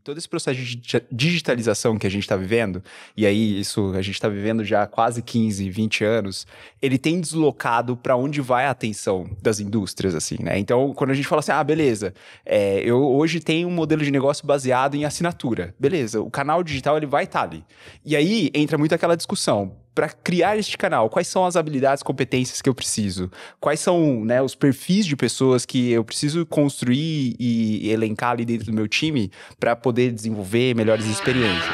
E todo esse processo de digitalização que a gente está vivendo, e aí isso a gente está vivendo já há quase 15, 20 anos, ele tem deslocado para onde vai a atenção das indústrias, assim, né? Então, quando a gente fala assim, ah, beleza, é, eu hoje tenho um modelo de negócio baseado em assinatura, beleza, o canal digital ele vai estar tá ali. E aí entra muito aquela discussão, para criar este canal? Quais são as habilidades, competências que eu preciso? Quais são né, os perfis de pessoas que eu preciso construir e elencar ali dentro do meu time para poder desenvolver melhores experiências?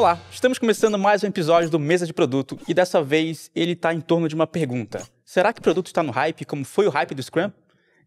Olá, estamos começando mais um episódio do Mesa de Produto e dessa vez ele está em torno de uma pergunta: será que o produto está no hype como foi o hype do Scrum?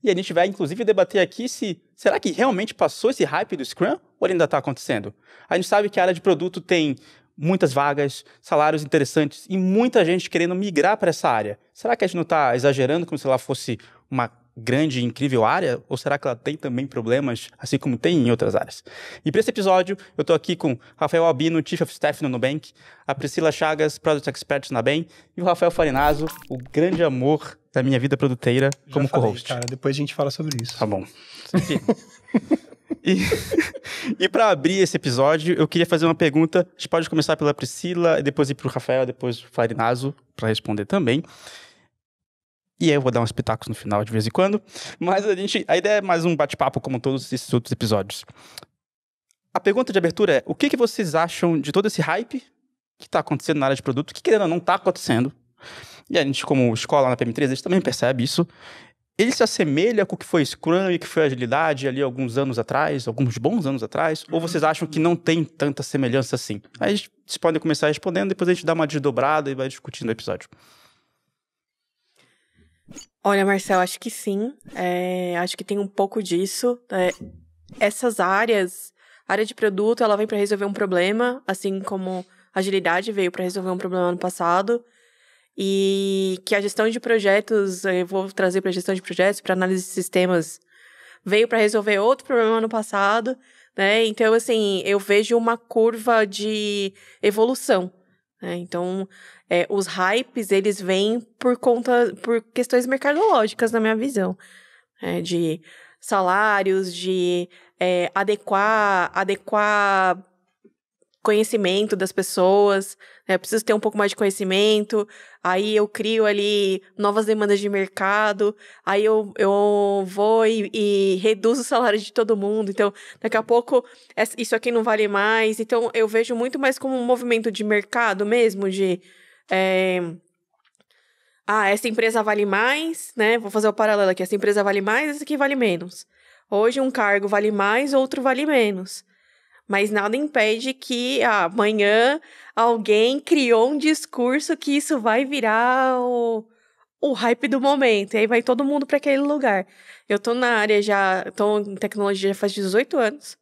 E a gente vai inclusive debater aqui se será que realmente passou esse hype do Scrum ou ainda está acontecendo? A gente sabe que a área de produto tem muitas vagas, salários interessantes e muita gente querendo migrar para essa área. Será que a gente não está exagerando como se ela fosse uma grande e incrível área? Ou será que ela tem também problemas, assim como tem em outras áreas? E para esse episódio, eu estou aqui com Rafael Albino, Chief of Staff no Nubank, a Priscila Chagas, Product Expert na BEM, e o Rafael Farinazzo, o grande amor da minha vida produteira Já como co-host. Cara, depois a gente fala sobre isso. Tá bom. Enfim. E, e para abrir esse episódio, eu queria fazer uma pergunta. A gente pode começar pela Priscila, depois ir para o Rafael, depois o Farinazzo, para responder também. E aí eu vou dar uns pitacos no final de vez em quando. Mas a gente. A ideia é mais um bate-papo, como todos esses outros episódios. A pergunta de abertura é: o que, que vocês acham de todo esse hype que está acontecendo na área de produto, que querendo ou não está acontecendo? E a gente, como escola na PM3, a gente também percebe isso. Ele se assemelha com o que foi Scrum e que foi agilidade ali alguns anos atrás, alguns bons anos atrás? Ou uhum. vocês acham que não tem tanta semelhança assim? Aí vocês podem começar respondendo, depois a gente dá uma desdobrada e vai discutindo o episódio. Olha, Marcel, acho que sim. É, acho que tem um pouco disso. É, essas áreas, área de produto, ela vem para resolver um problema, assim como agilidade veio para resolver um problema no passado. E que a gestão de projetos, eu vou trazer para gestão de projetos, para análise de sistemas, veio para resolver outro problema no passado, né? Então, assim, eu vejo uma curva de evolução né? então, é, os hypes, eles vêm por conta, por questões mercadológicas, na minha visão. É, de salários, de é, adequar, adequar conhecimento das pessoas, né? Eu preciso ter um pouco mais de conhecimento, aí eu crio ali novas demandas de mercado, aí eu, eu vou e, e reduzo o salário de todo mundo, então daqui a pouco é, isso aqui não vale mais, então eu vejo muito mais como um movimento de mercado mesmo, de... É... Ah, essa empresa vale mais, né? Vou fazer o paralelo aqui. Essa empresa vale mais, essa aqui vale menos. Hoje um cargo vale mais, outro vale menos. Mas nada impede que amanhã alguém criou um discurso que isso vai virar o, o hype do momento. E aí vai todo mundo para aquele lugar. Eu tô na área já, tô em tecnologia já faz 18 anos.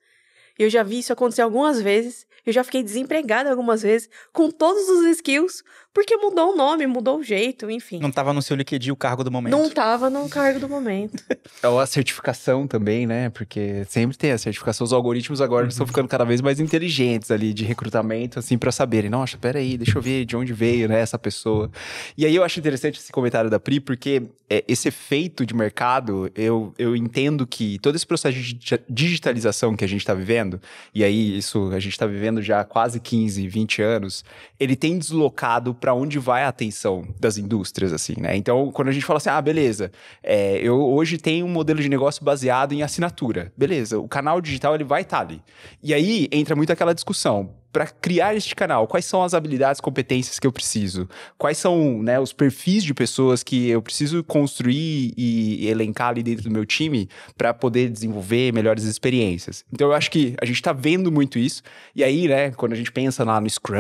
Eu já vi isso acontecer algumas vezes. Eu já fiquei desempregada algumas vezes, com todos os skills, porque mudou o nome, mudou o jeito, enfim. Não estava no seu LinkedIn o cargo do momento. Não estava no cargo do momento. Ou é a certificação também, né? Porque sempre tem a certificação. Os algoritmos agora uhum. estão ficando cada vez mais inteligentes ali de recrutamento, assim, para saberem. Nossa, peraí, deixa eu ver de onde veio, né, essa pessoa. E aí eu acho interessante esse comentário da Pri, porque é, esse efeito de mercado, eu, eu entendo que todo esse processo de digitalização que a gente está vivendo, e aí isso a gente está vivendo já há quase 15, 20 anos, ele tem deslocado para onde vai a atenção das indústrias, assim, né? Então, quando a gente fala assim, ah, beleza, é, eu hoje tenho um modelo de negócio baseado em assinatura. Beleza, o canal digital ele vai estar tá ali. E aí entra muito aquela discussão para criar este canal? Quais são as habilidades, competências que eu preciso? Quais são né, os perfis de pessoas que eu preciso construir e elencar ali dentro do meu time para poder desenvolver melhores experiências? Então, eu acho que a gente está vendo muito isso. E aí, né, quando a gente pensa lá no Scrum,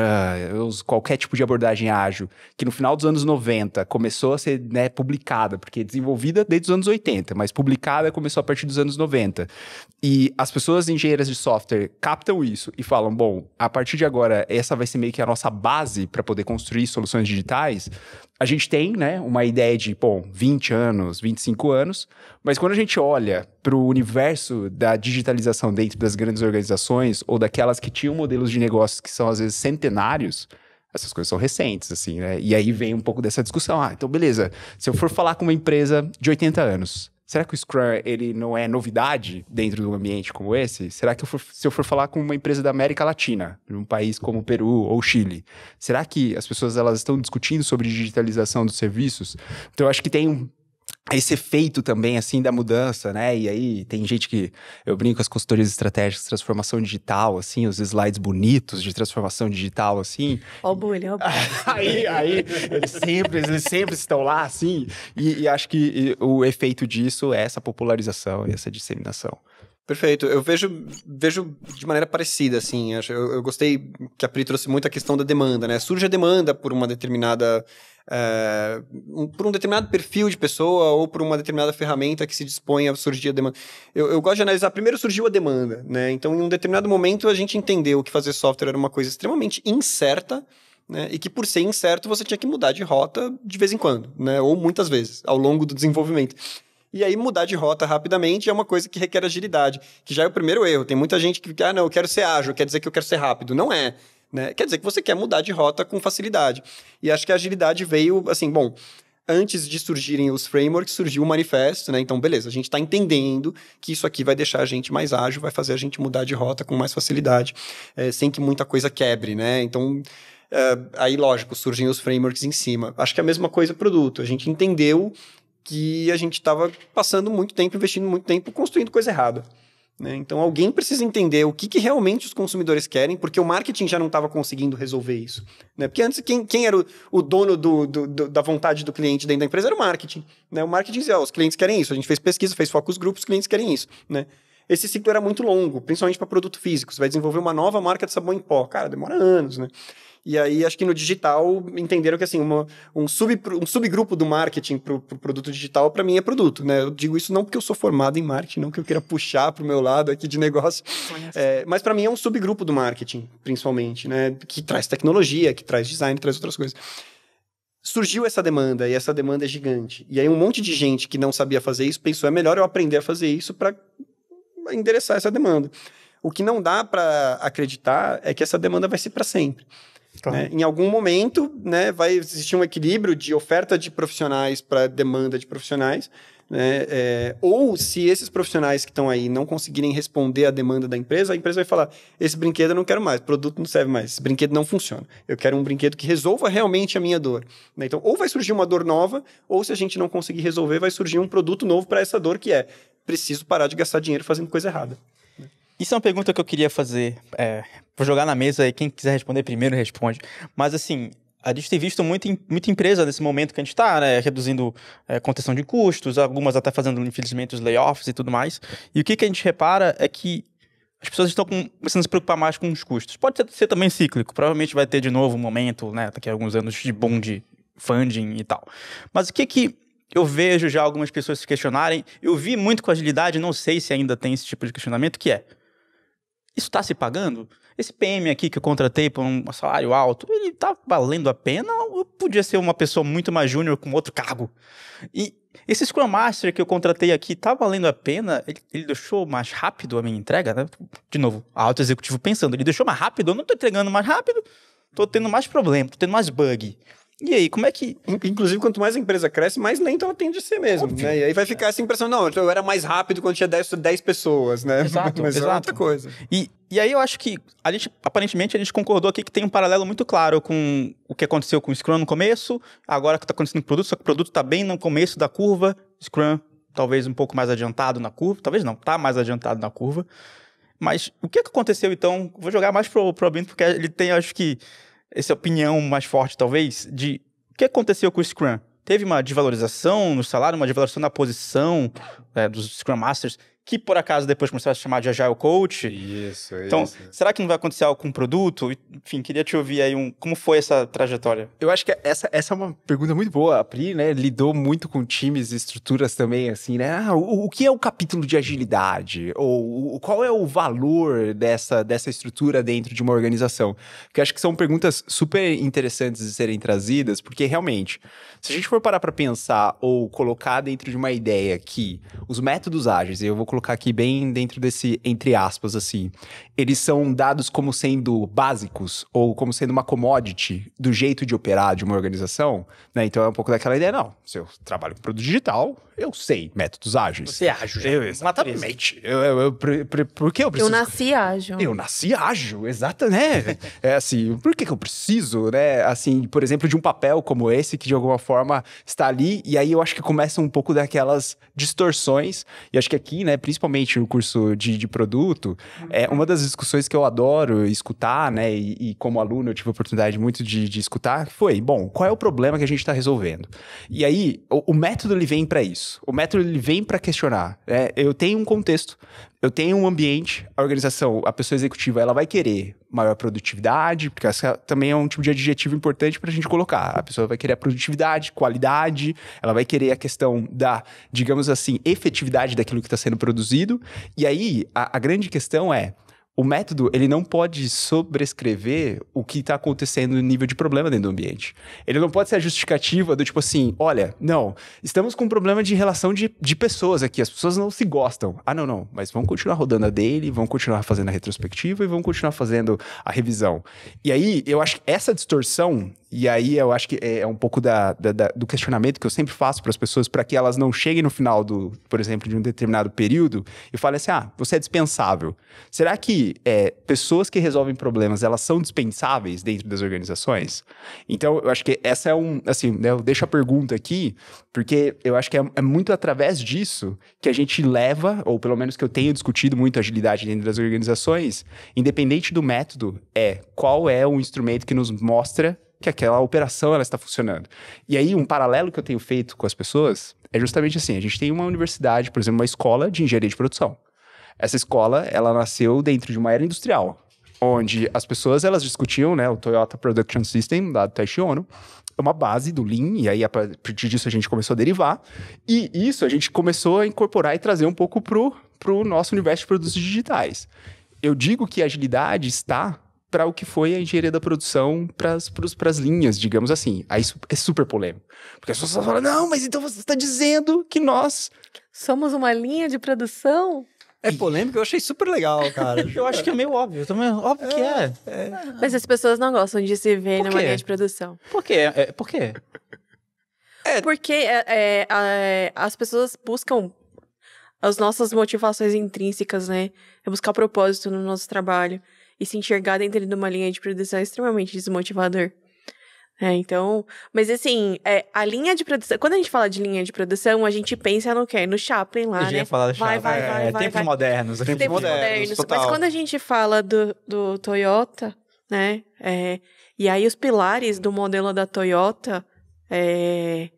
qualquer tipo de abordagem ágil, que no final dos anos 90 começou a ser né, publicada, porque é desenvolvida desde os anos 80, mas publicada começou a partir dos anos 90. E as pessoas engenheiras de software captam isso e falam, bom, a partir partir de agora, essa vai ser meio que a nossa base para poder construir soluções digitais, a gente tem, né, uma ideia de, bom, 20 anos, 25 anos, mas quando a gente olha para o universo da digitalização dentro das grandes organizações ou daquelas que tinham modelos de negócios que são às vezes centenários, essas coisas são recentes, assim, né? E aí vem um pouco dessa discussão. Ah, então beleza, se eu for falar com uma empresa de 80 anos, Será que o Scrum ele não é novidade dentro de um ambiente como esse? Será que eu for, se eu for falar com uma empresa da América Latina, num país como o Peru ou Chile, será que as pessoas elas estão discutindo sobre digitalização dos serviços? Então eu acho que tem um esse efeito também, assim, da mudança, né? E aí tem gente que eu brinco com as consultorias estratégicas, transformação digital, assim, os slides bonitos de transformação digital, assim. Ó, bolha, ó. aí, aí, eles sempre, eles sempre estão lá, assim. E, e acho que e, o efeito disso é essa popularização e essa disseminação. Perfeito. Eu vejo, vejo de maneira parecida, assim. Eu, eu, gostei que a Pri trouxe muito a questão da demanda, né? Surge a demanda por uma determinada. É, um, por um determinado perfil de pessoa ou por uma determinada ferramenta que se dispõe a surgir a demanda. Eu, eu gosto de analisar. Primeiro surgiu a demanda, né? Então, em um determinado momento, a gente entendeu que fazer software era uma coisa extremamente incerta. Né? E que por ser incerto você tinha que mudar de rota de vez em quando, né? Ou muitas vezes ao longo do desenvolvimento. E aí mudar de rota rapidamente é uma coisa que requer agilidade, que já é o primeiro erro. Tem muita gente que, ah, não, eu quero ser ágil, quer dizer que eu quero ser rápido. Não é. Né? Quer dizer que você quer mudar de rota com facilidade. E acho que a agilidade veio, assim, bom, antes de surgirem os frameworks, surgiu o manifesto, né? Então, beleza, a gente está entendendo que isso aqui vai deixar a gente mais ágil, vai fazer a gente mudar de rota com mais facilidade, é, sem que muita coisa quebre, né? Então, eh, aí, lógico, surgem os frameworks em cima. Acho que é a mesma coisa produto. A gente entendeu que a gente estava passando muito tempo, investindo muito tempo, construindo coisa errada. Né? Então, alguém precisa entender o que, que realmente os consumidores querem, porque o marketing já não estava conseguindo resolver isso. Né? Porque antes, quem, quem era o, o dono do, do, do, da vontade do cliente dentro da empresa era o marketing. Né? O marketing dizia, oh, os clientes querem isso. A gente fez pesquisa, fez foco grupos, os clientes querem isso. Né? Esse ciclo era muito longo, principalmente para produto físico. Você vai desenvolver uma nova marca de sabão em pó. Cara, demora anos, né? E aí, acho que no digital, entenderam que, assim, uma, um, sub, um subgrupo do marketing para o pro produto digital, para mim, é produto, né? Eu digo isso não porque eu sou formado em marketing, não que eu queira puxar para o meu lado aqui de negócio, é, mas para mim é um subgrupo do marketing, principalmente, né? Que traz tecnologia, que traz design, que traz outras coisas surgiu essa demanda e essa demanda é gigante. E aí um monte de gente que não sabia fazer isso pensou é melhor eu aprender a fazer isso para endereçar essa demanda. O que não dá para acreditar é que essa demanda vai ser para sempre. Tá. Né? Em algum momento, né, vai existir um equilíbrio de oferta de profissionais para demanda de profissionais. Né? É, ou se esses profissionais que estão aí não conseguirem responder à demanda da empresa, a empresa vai falar: esse brinquedo eu não quero mais, produto não serve mais, esse brinquedo não funciona. Eu quero um brinquedo que resolva realmente a minha dor. Né? Então, ou vai surgir uma dor nova, ou se a gente não conseguir resolver, vai surgir um produto novo para essa dor que é preciso parar de gastar dinheiro fazendo coisa errada. Isso é uma pergunta que eu queria fazer. É, vou jogar na mesa e quem quiser responder primeiro responde. Mas assim, a gente tem visto muita, muita empresa nesse momento que a gente está, né, reduzindo é, contenção de custos, algumas até fazendo, infelizmente, os layoffs e tudo mais. E o que, que a gente repara é que as pessoas estão começando a se preocupar mais com os custos. Pode ser, ser, também cíclico, provavelmente vai ter de novo um momento, né, daqui a alguns anos, de boom de funding e tal. Mas o que que eu vejo já algumas pessoas se questionarem, eu vi muito com agilidade, não sei se ainda tem esse tipo de questionamento, que é, isso está se pagando? Esse PM aqui que eu contratei por um salário alto, ele está valendo a pena ou podia ser uma pessoa muito mais júnior com outro cargo? E esse Scrum Master que eu contratei aqui, está valendo a pena? Ele, ele, deixou mais rápido a minha entrega? Né? De novo, alto executivo pensando, ele deixou mais rápido, eu não estou entregando mais rápido, estou tendo mais problema, estou tendo mais bug. E aí, como é que. Inclusive, quanto mais a empresa cresce, mais lento ela tende a ser mesmo. Né? E aí vai ficar essa impressão, não, eu era mais rápido quando tinha 10, 10 pessoas, né? Exato, Mas exato. é outra coisa. E, e aí eu acho que a gente, aparentemente, a gente concordou aqui que tem um paralelo muito claro com o que aconteceu com o Scrum no começo, agora que está acontecendo com o produto, só que o produto está bem no começo da curva, Scrum talvez um pouco mais adiantado na curva, talvez não, está mais adiantado na curva. Mas o que, é que aconteceu então? Vou jogar mais pro, pro Binto, porque ele tem, acho que essa opinião mais forte, talvez, de o que aconteceu com o Scrum? Teve uma desvalorização no salário, uma desvalorização na posição é, dos Scrum Masters? que por acaso depois começou a se chamar de Agile Coach. Isso, é Então, isso. será que não vai acontecer algo com o produto? Enfim, queria te ouvir aí um, como foi essa trajetória. Eu acho que essa, essa é uma pergunta muito boa. A Pri, né, lidou muito com times e estruturas também, assim, né? Ah, o, o que é o capítulo de agilidade? Ou o, qual é o valor dessa, dessa estrutura dentro de uma organização? Porque acho que são perguntas super interessantes de serem trazidas, porque realmente, se a gente for parar para pensar ou colocar dentro de uma ideia que os métodos ágeis, eu vou colocar aqui bem dentro desse, entre aspas, assim, eles são dados como sendo básicos ou como sendo uma commodity do jeito de operar de uma organização, né? Então é um pouco daquela ideia, não, se eu trabalho com produto digital, eu sei métodos ágeis. Você é ágil, Eu, exatamente. Eu, eu, eu, por, por que eu preciso... Eu nasci ágil. Eu nasci ágil, exato, né? é assim, por que, que eu preciso, né? Assim, por exemplo, de um papel como esse, que de alguma forma está ali, e aí eu acho que começa um pouco daquelas distorções, e acho que aqui, né, principalmente no curso de, de produto, é uhum. uma das discussões que eu adoro escutar, né? E, e como aluno eu tive a oportunidade muito de, de, escutar, foi, bom, qual é o problema que a gente está resolvendo? E aí, o, o método ele vem para isso. O método ele vem para questionar. É, eu tenho um contexto eu tenho um ambiente, a organização, a pessoa executiva, ela vai querer maior produtividade, porque essa também é um tipo de adjetivo importante para a gente colocar. A pessoa vai querer a produtividade, qualidade, ela vai querer a questão da, digamos assim, efetividade daquilo que está sendo produzido. E aí, a, a grande questão é o método ele não pode sobrescrever o que está acontecendo no nível de problema dentro do ambiente. Ele não pode ser a justificativa do tipo assim, olha, não, estamos com um problema de relação de, de pessoas aqui, as pessoas não se gostam. Ah, não, não, mas vamos continuar rodando a dele, vamos continuar fazendo a retrospectiva e vamos continuar fazendo a revisão. E aí, eu acho que essa distorção, e aí eu acho que é, é um pouco da, da, da do questionamento que eu sempre faço para as pessoas, para que elas não cheguem no final do, por exemplo, de um determinado período e falem assim, ah, você é dispensável. Será que é, pessoas que resolvem problemas, elas são dispensáveis dentro das organizações? Então, eu acho que essa é um, assim, né, eu deixo a pergunta aqui, porque eu acho que é, é, muito através disso que a gente leva, ou pelo menos que eu tenho discutido muito agilidade dentro das organizações, independente do método, é qual é o instrumento que nos mostra que aquela operação ela está funcionando. E aí, um paralelo que eu tenho feito com as pessoas é justamente assim, a gente tem uma universidade, por exemplo, uma escola de engenharia de produção. Essa escola, ela nasceu dentro de uma era industrial, onde as pessoas elas discutiam, né, o Toyota Production System da Taishi Ono, uma base do Lean, e aí a partir disso a gente começou a derivar, e isso a gente começou a incorporar e trazer um pouco pro, pro nosso universo de produtos digitais. Eu digo que a agilidade está para o que foi a engenharia da produção para as linhas, digamos assim. Aí é super polêmico. Porque as pessoas falam, não, mas então você está dizendo que nós... Somos uma linha de produção? É polêmico, eu achei super legal, cara. eu acho que é meio óbvio, também, é óbvio é, que é. é. Mas as pessoas não gostam de se ver numa linha de produção. Por quê? É, por quê? É. Porque é, as pessoas buscam as nossas motivações intrínsecas, né? É buscar propósito no nosso trabalho. E se enxergar dentro de uma linha de produção é extremamente desmotivador. É, então. Mas assim, é, a linha de produção. Quando a gente fala de linha de produção, a gente pensa no quê? No Chaplin lá. Eu né? ia falar do Chaplin. Vai, vai, vai, é, vai, tempos vai. modernos. Tempos, tempos modernos. modernos total. Mas quando a gente fala do, do Toyota, né? É, e aí os pilares do modelo da Toyota. É,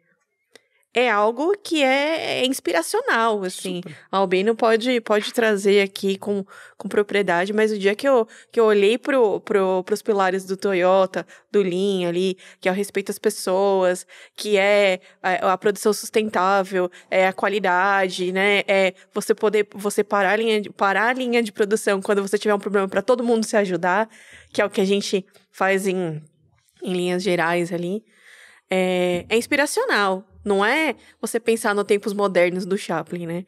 é algo que é, é inspiracional, assim. Super. A Albino pode, pode trazer aqui com, com propriedade, mas o dia que eu, que eu olhei pro, pro, pros pilares do Toyota, do Lean ali, que é o respeito às pessoas, que é a, é, a produção sustentável, é a qualidade, né? É você poder, você parar a linha de, parar a linha de produção quando você tiver um problema para todo mundo se ajudar, que é o que a gente faz em, em linhas gerais ali. é, é inspiracional, não é você pensar nos tempos modernos do Chaplin, né?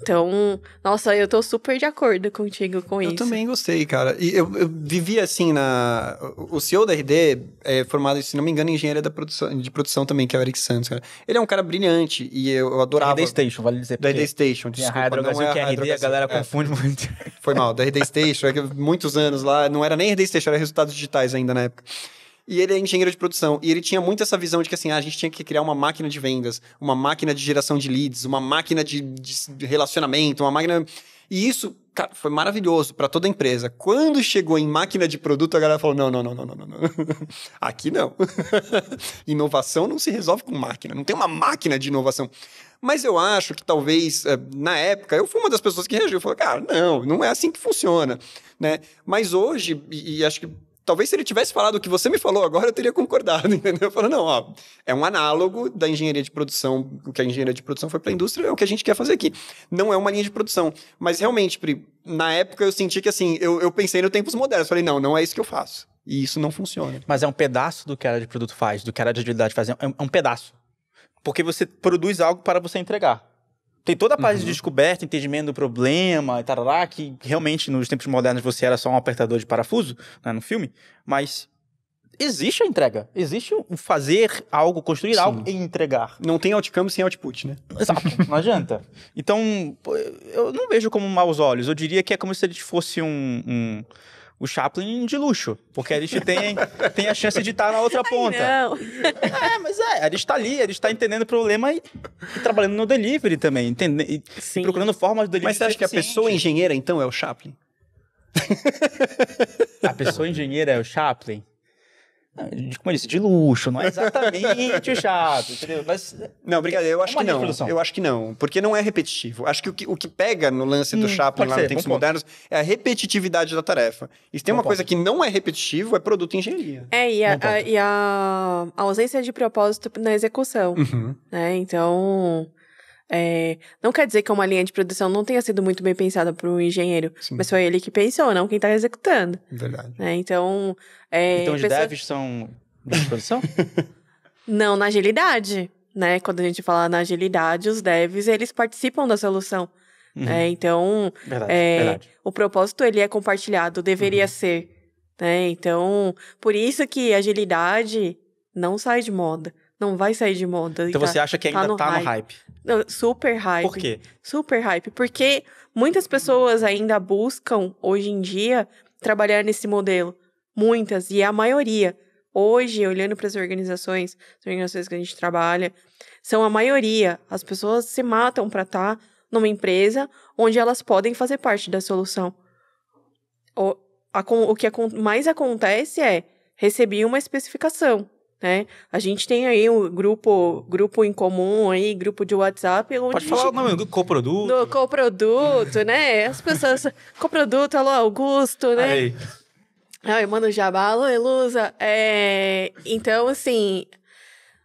Então, nossa, eu tô super de acordo contigo com eu isso. Eu também gostei, cara. E eu, eu vivia assim na. O CEO da RD é formado, se não me engano, em engenharia da produção, de produção também, que é o Eric Santos, cara. Ele é um cara brilhante e eu, adorava. Da RD Station, vale dizer. Da RD Station, desculpa. É a não é que é a RD, a galera confunde muito. Foi mal. Da RD Station, é muitos anos lá, não era nem RD Station, era resultados digitais ainda na época. E ele é engenheiro de produção. E ele tinha muito essa visão de que assim, ah, a gente tinha que criar uma máquina de vendas, uma máquina de geração de leads, uma máquina de, de relacionamento, uma máquina. E isso, cara, foi maravilhoso para toda a empresa. Quando chegou em máquina de produto, a galera falou: não, não, não, não, não, não. Aqui não. inovação não se resolve com máquina. Não tem uma máquina de inovação. Mas eu acho que talvez, eh, na época, eu fui uma das pessoas que reagiu. Falou, cara, não, não é assim que funciona, né? Mas hoje, e acho que talvez se ele tivesse falado o que você me falou agora, eu teria concordado, entendeu? Falando, não, ó, é um análogo da engenharia de produção, o que a engenharia de produção foi para a indústria, é o que a gente quer fazer aqui. Não é uma linha de produção. Mas realmente, Pri, na época eu senti que assim, eu, eu pensei no tempos modernos. Falei, não, não é isso que eu faço. E isso não funciona. Mas é um pedaço do que a área de produto faz, do que a área de agilidade faz. É um, é um pedaço. Porque você produz algo para você entregar. Tem toda a parte uhum. de descoberta, entendimento do problema e tal, que realmente nos tempos modernos você era só um apertador de parafuso né, no filme, mas existe a entrega. Existe o fazer algo, construir Sim. algo e entregar. Não tem outcome sem output, né? Exato, não adianta. Então, eu não vejo como maus olhos. Eu diria que é como se ele fosse um, um o Chaplin de luxo, porque a gente tem, tem a chance de estar na outra Ai, ponta. Não. É, mas é, a gente está ali, a gente está entendendo o problema e, e, trabalhando no delivery também, entende, procurando formas de delivery. Mas você acha que a pessoa engenheira, então, é o Chaplin? a pessoa engenheira é o Chaplin? como eu disse, de luxo, não é exatamente o chato, entendeu? Mas, não, obrigado eu é acho que não. Eu acho que não, porque não é repetitivo. Acho que o que, o que pega no lance do hum, Chaplin lá ser, no Tempos Modernos é a repetitividade da tarefa. E se tem bom uma ponto. coisa que não é repetitivo, é produto engenharia. É, e a, a, e a ausência de propósito na execução. Uhum. Né? Então, é, não quer dizer que uma linha de produção não tenha sido muito bem pensada por um engenheiro, Sim. mas foi ele que pensou, não quem está executando. Verdade. É, então. É, então, os pessoa... devs são de produção? não, na agilidade. Né? Quando a gente fala na agilidade, os devs eles participam da solução. Uhum. É, então, verdade, é, verdade. o propósito ele é compartilhado, deveria uhum. ser. Né? Então, por isso que agilidade não sai de moda. Não vai sair de moda. Então tá, você acha que ainda está tá no, hype. Super hype. Por quê? Super hype. Porque muitas pessoas ainda buscam, hoje em dia, trabalhar nesse modelo. Muitas, e é a maioria. Hoje, olhando para as organizações, as organizações que a gente trabalha, são a maioria. As pessoas se matam para estar tá numa empresa onde elas podem fazer parte da solução. O, a, o que a, mais acontece é recebi uma especificação né? A gente tem aí um grupo, grupo em comum aí, grupo de WhatsApp. Onde Pode falar gente... o nome do coproduto. Do coproduto, né? As pessoas. coproduto, alô, Augusto, né? Aí. Ah, eu jabá, alô, Elusa. É... Então, assim,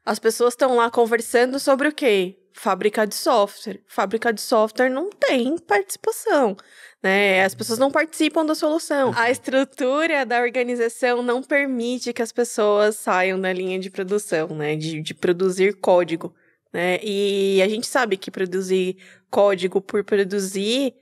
as pessoas estão lá conversando sobre o quê? fábrica de software. Fábrica de software não tem participação, né? As pessoas não participam da solução. A estrutura da organização não permite que as pessoas saiam da linha de produção, né? De, de produzir código, né? E a gente sabe que produzir código por produzir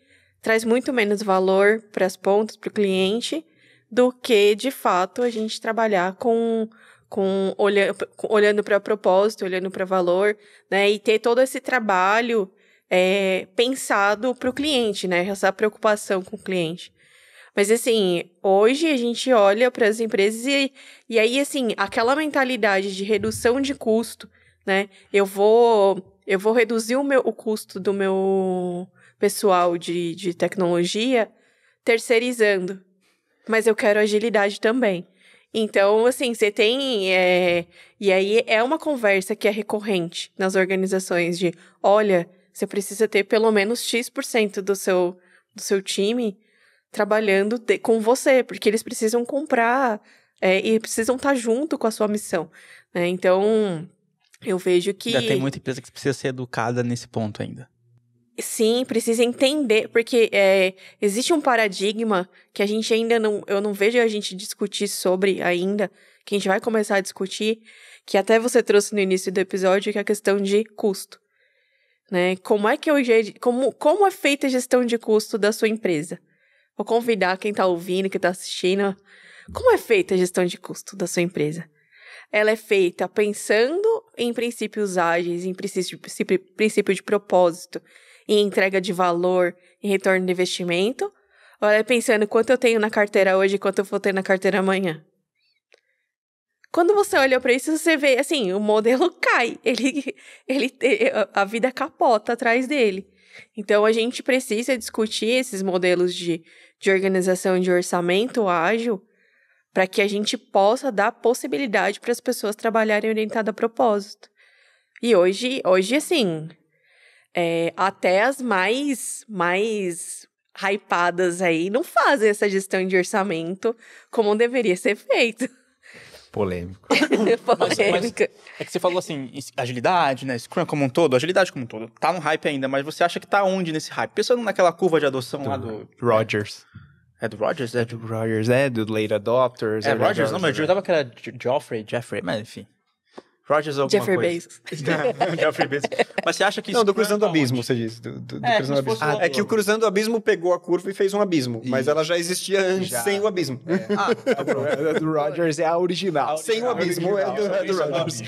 traz muito menos valor para as pontas, para o cliente, do que, de fato, a gente trabalhar com com, olha, olhando para propósito, olhando para valor, né? E ter todo esse trabalho é, pensado para o cliente, né? Essa preocupação com o cliente. Mas assim, hoje a gente olha para as empresas e, e aí, assim, aquela mentalidade de redução de custo, né? Eu vou, eu vou reduzir o, meu, o custo do meu pessoal de, de tecnologia terceirizando. Mas eu quero agilidade também. Então, assim, você tem. É... E aí é uma conversa que é recorrente nas organizações de olha, você precisa ter pelo menos X% do seu, do seu time trabalhando de... com você, porque eles precisam comprar é, e precisam estar tá junto com a sua missão. Né? Então, eu vejo que. Já tem muita empresa que precisa ser educada nesse ponto ainda. Sim, precisa entender, porque é, existe um paradigma que a gente ainda não. Eu não vejo a gente discutir sobre ainda, que a gente vai começar a discutir, que até você trouxe no início do episódio, que é a questão de custo. Né? Como é que eu como, como é feita a gestão de custo da sua empresa? Vou convidar quem está ouvindo, quem está assistindo. Como é feita a gestão de custo da sua empresa? Ela é feita pensando em princípios ágeis, em princípio, princípio de propósito, em entrega de valor e retorno de investimento? Ou ela é pensando quanto eu tenho na carteira hoje e quanto eu vou ter na carteira amanhã? Quando você olha para isso, você vê assim, o modelo cai, ele, ele, a vida capota atrás dele. Então a gente precisa discutir esses modelos de, de organização de orçamento ágil para que a gente possa dar possibilidade para as pessoas trabalharem orientada a propósito. E hoje, hoje assim, é, até as mais, mais hypadas aí não fazem essa gestão de orçamento como deveria ser feito. Polêmico. Polêmica. Mas, mas é que você falou assim, agilidade, né? Scrum como um todo, agilidade como um todo. Tá no hype ainda, mas você acha que tá onde nesse hype? Pensando naquela curva de adoção do lá do. Rogers. É do Rogers? É, é do Rogers, é do Late Adopters. É, é Rogers, Rogers, não, mas eu jurava é. que era Geoffrey, Jeffrey, mas enfim. Projects alguma Jeffrey coisa. Bezos. Jeffrey Bezos. Mas você acha que... Não, do é Cruzando o Abismo, onde? você disse. Do, do, do é, cruzando abismo. Ah, é que o Cruzando Abismo pegou a curva e fez um abismo, Isso. mas ela já existia antes, já. sem o abismo. É. Ah, tá é, é do Rogers é a original. Sem o abismo é do, é do Rogers.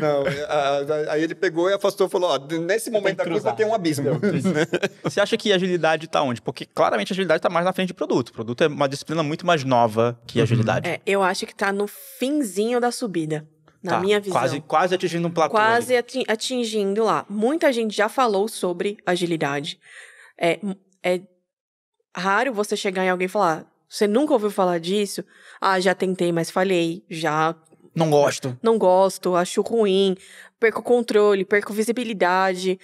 Não, aí ele pegou e afastou e falou, ó, nesse momento da curva tem um abismo. você acha que agilidade está onde? Porque claramente a agilidade está mais na frente de produto. O produto é uma disciplina muito mais nova que a uhum. agilidade. É, eu acho que está no finzinho da subida na tá, minha visão. Quase, quase atingindo um platô. Quase ali. atingindo lá. Muita gente já falou sobre agilidade. É, é raro você chegar em alguém e falar: você nunca ouviu falar disso? Ah, já tentei, mas falhei. Já. Não gosto. Não gosto, acho ruim, perco controle, perco visibilidade.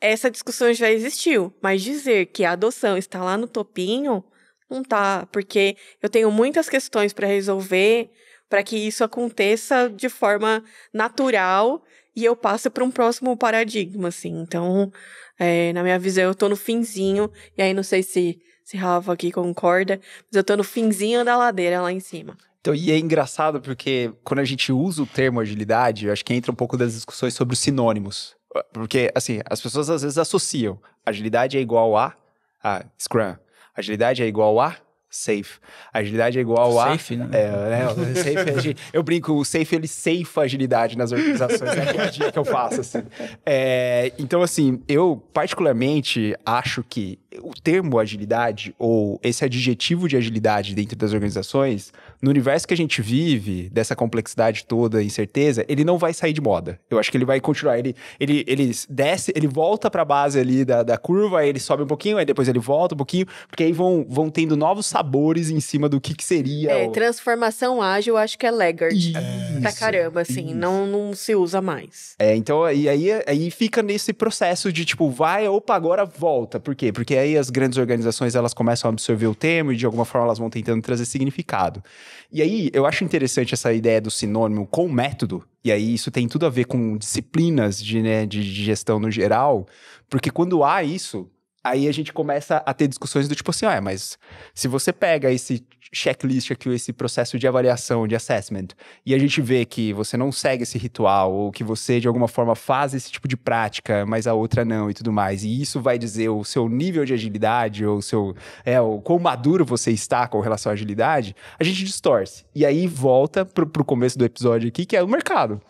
Essa discussão já existiu, mas dizer que a adoção está lá no topinho, não tá, porque eu tenho muitas questões para resolver para que isso aconteça de forma natural e eu passe para um próximo paradigma, assim. Então, é, na minha visão, eu tô no finzinho, e aí não sei se, se Rafa aqui concorda, mas eu tô no finzinho da ladeira lá em cima. Então, e é engraçado porque quando a gente usa o termo agilidade, eu acho que entra um pouco das discussões sobre os sinônimos. Porque, assim, as pessoas às vezes associam agilidade é igual a, a Scrum, agilidade é igual a safe. Agilidade é igual safe, a. Safe, né? É, né? Safe, é eu brinco, o safe ele safe agilidade nas organizações. Né? é a dica que eu faço, assim. É, então, assim, eu particularmente acho que o termo agilidade ou esse adjetivo de agilidade dentro das organizações, no universo que a gente vive, dessa complexidade toda, incerteza, ele não vai sair de moda. Eu acho que ele vai continuar. Ele, ele, ele desce, ele volta para a base ali da, da curva, aí ele sobe um pouquinho, aí depois ele volta um pouquinho, porque aí vão, vão tendo novos sabores em cima do que, que seria. É, o... transformação ágil, acho que é laggard. pra caramba, assim, não, não se usa mais. É, então aí, aí, aí fica nesse processo de tipo, vai, opa, agora volta. Por quê? Porque as grandes organizações elas começam a absorver o tema e de alguma forma elas vão tentando trazer significado. E aí eu acho interessante essa ideia do sinônimo com método, e aí isso tem tudo a ver com disciplinas de, né, de, de gestão no geral, porque quando há isso, Aí a gente começa a ter discussões do tipo assim, ah, mas se você pega esse checklist aqui, esse processo de avaliação, de assessment, e a gente vê que você não segue esse ritual, ou que você de alguma forma faz esse tipo de prática, mas a outra não e tudo mais, e isso vai dizer o seu nível de agilidade, ou o seu, é, o quão maduro você está com relação à agilidade, a gente distorce. E aí volta pro, pro começo do episódio aqui, que é o mercado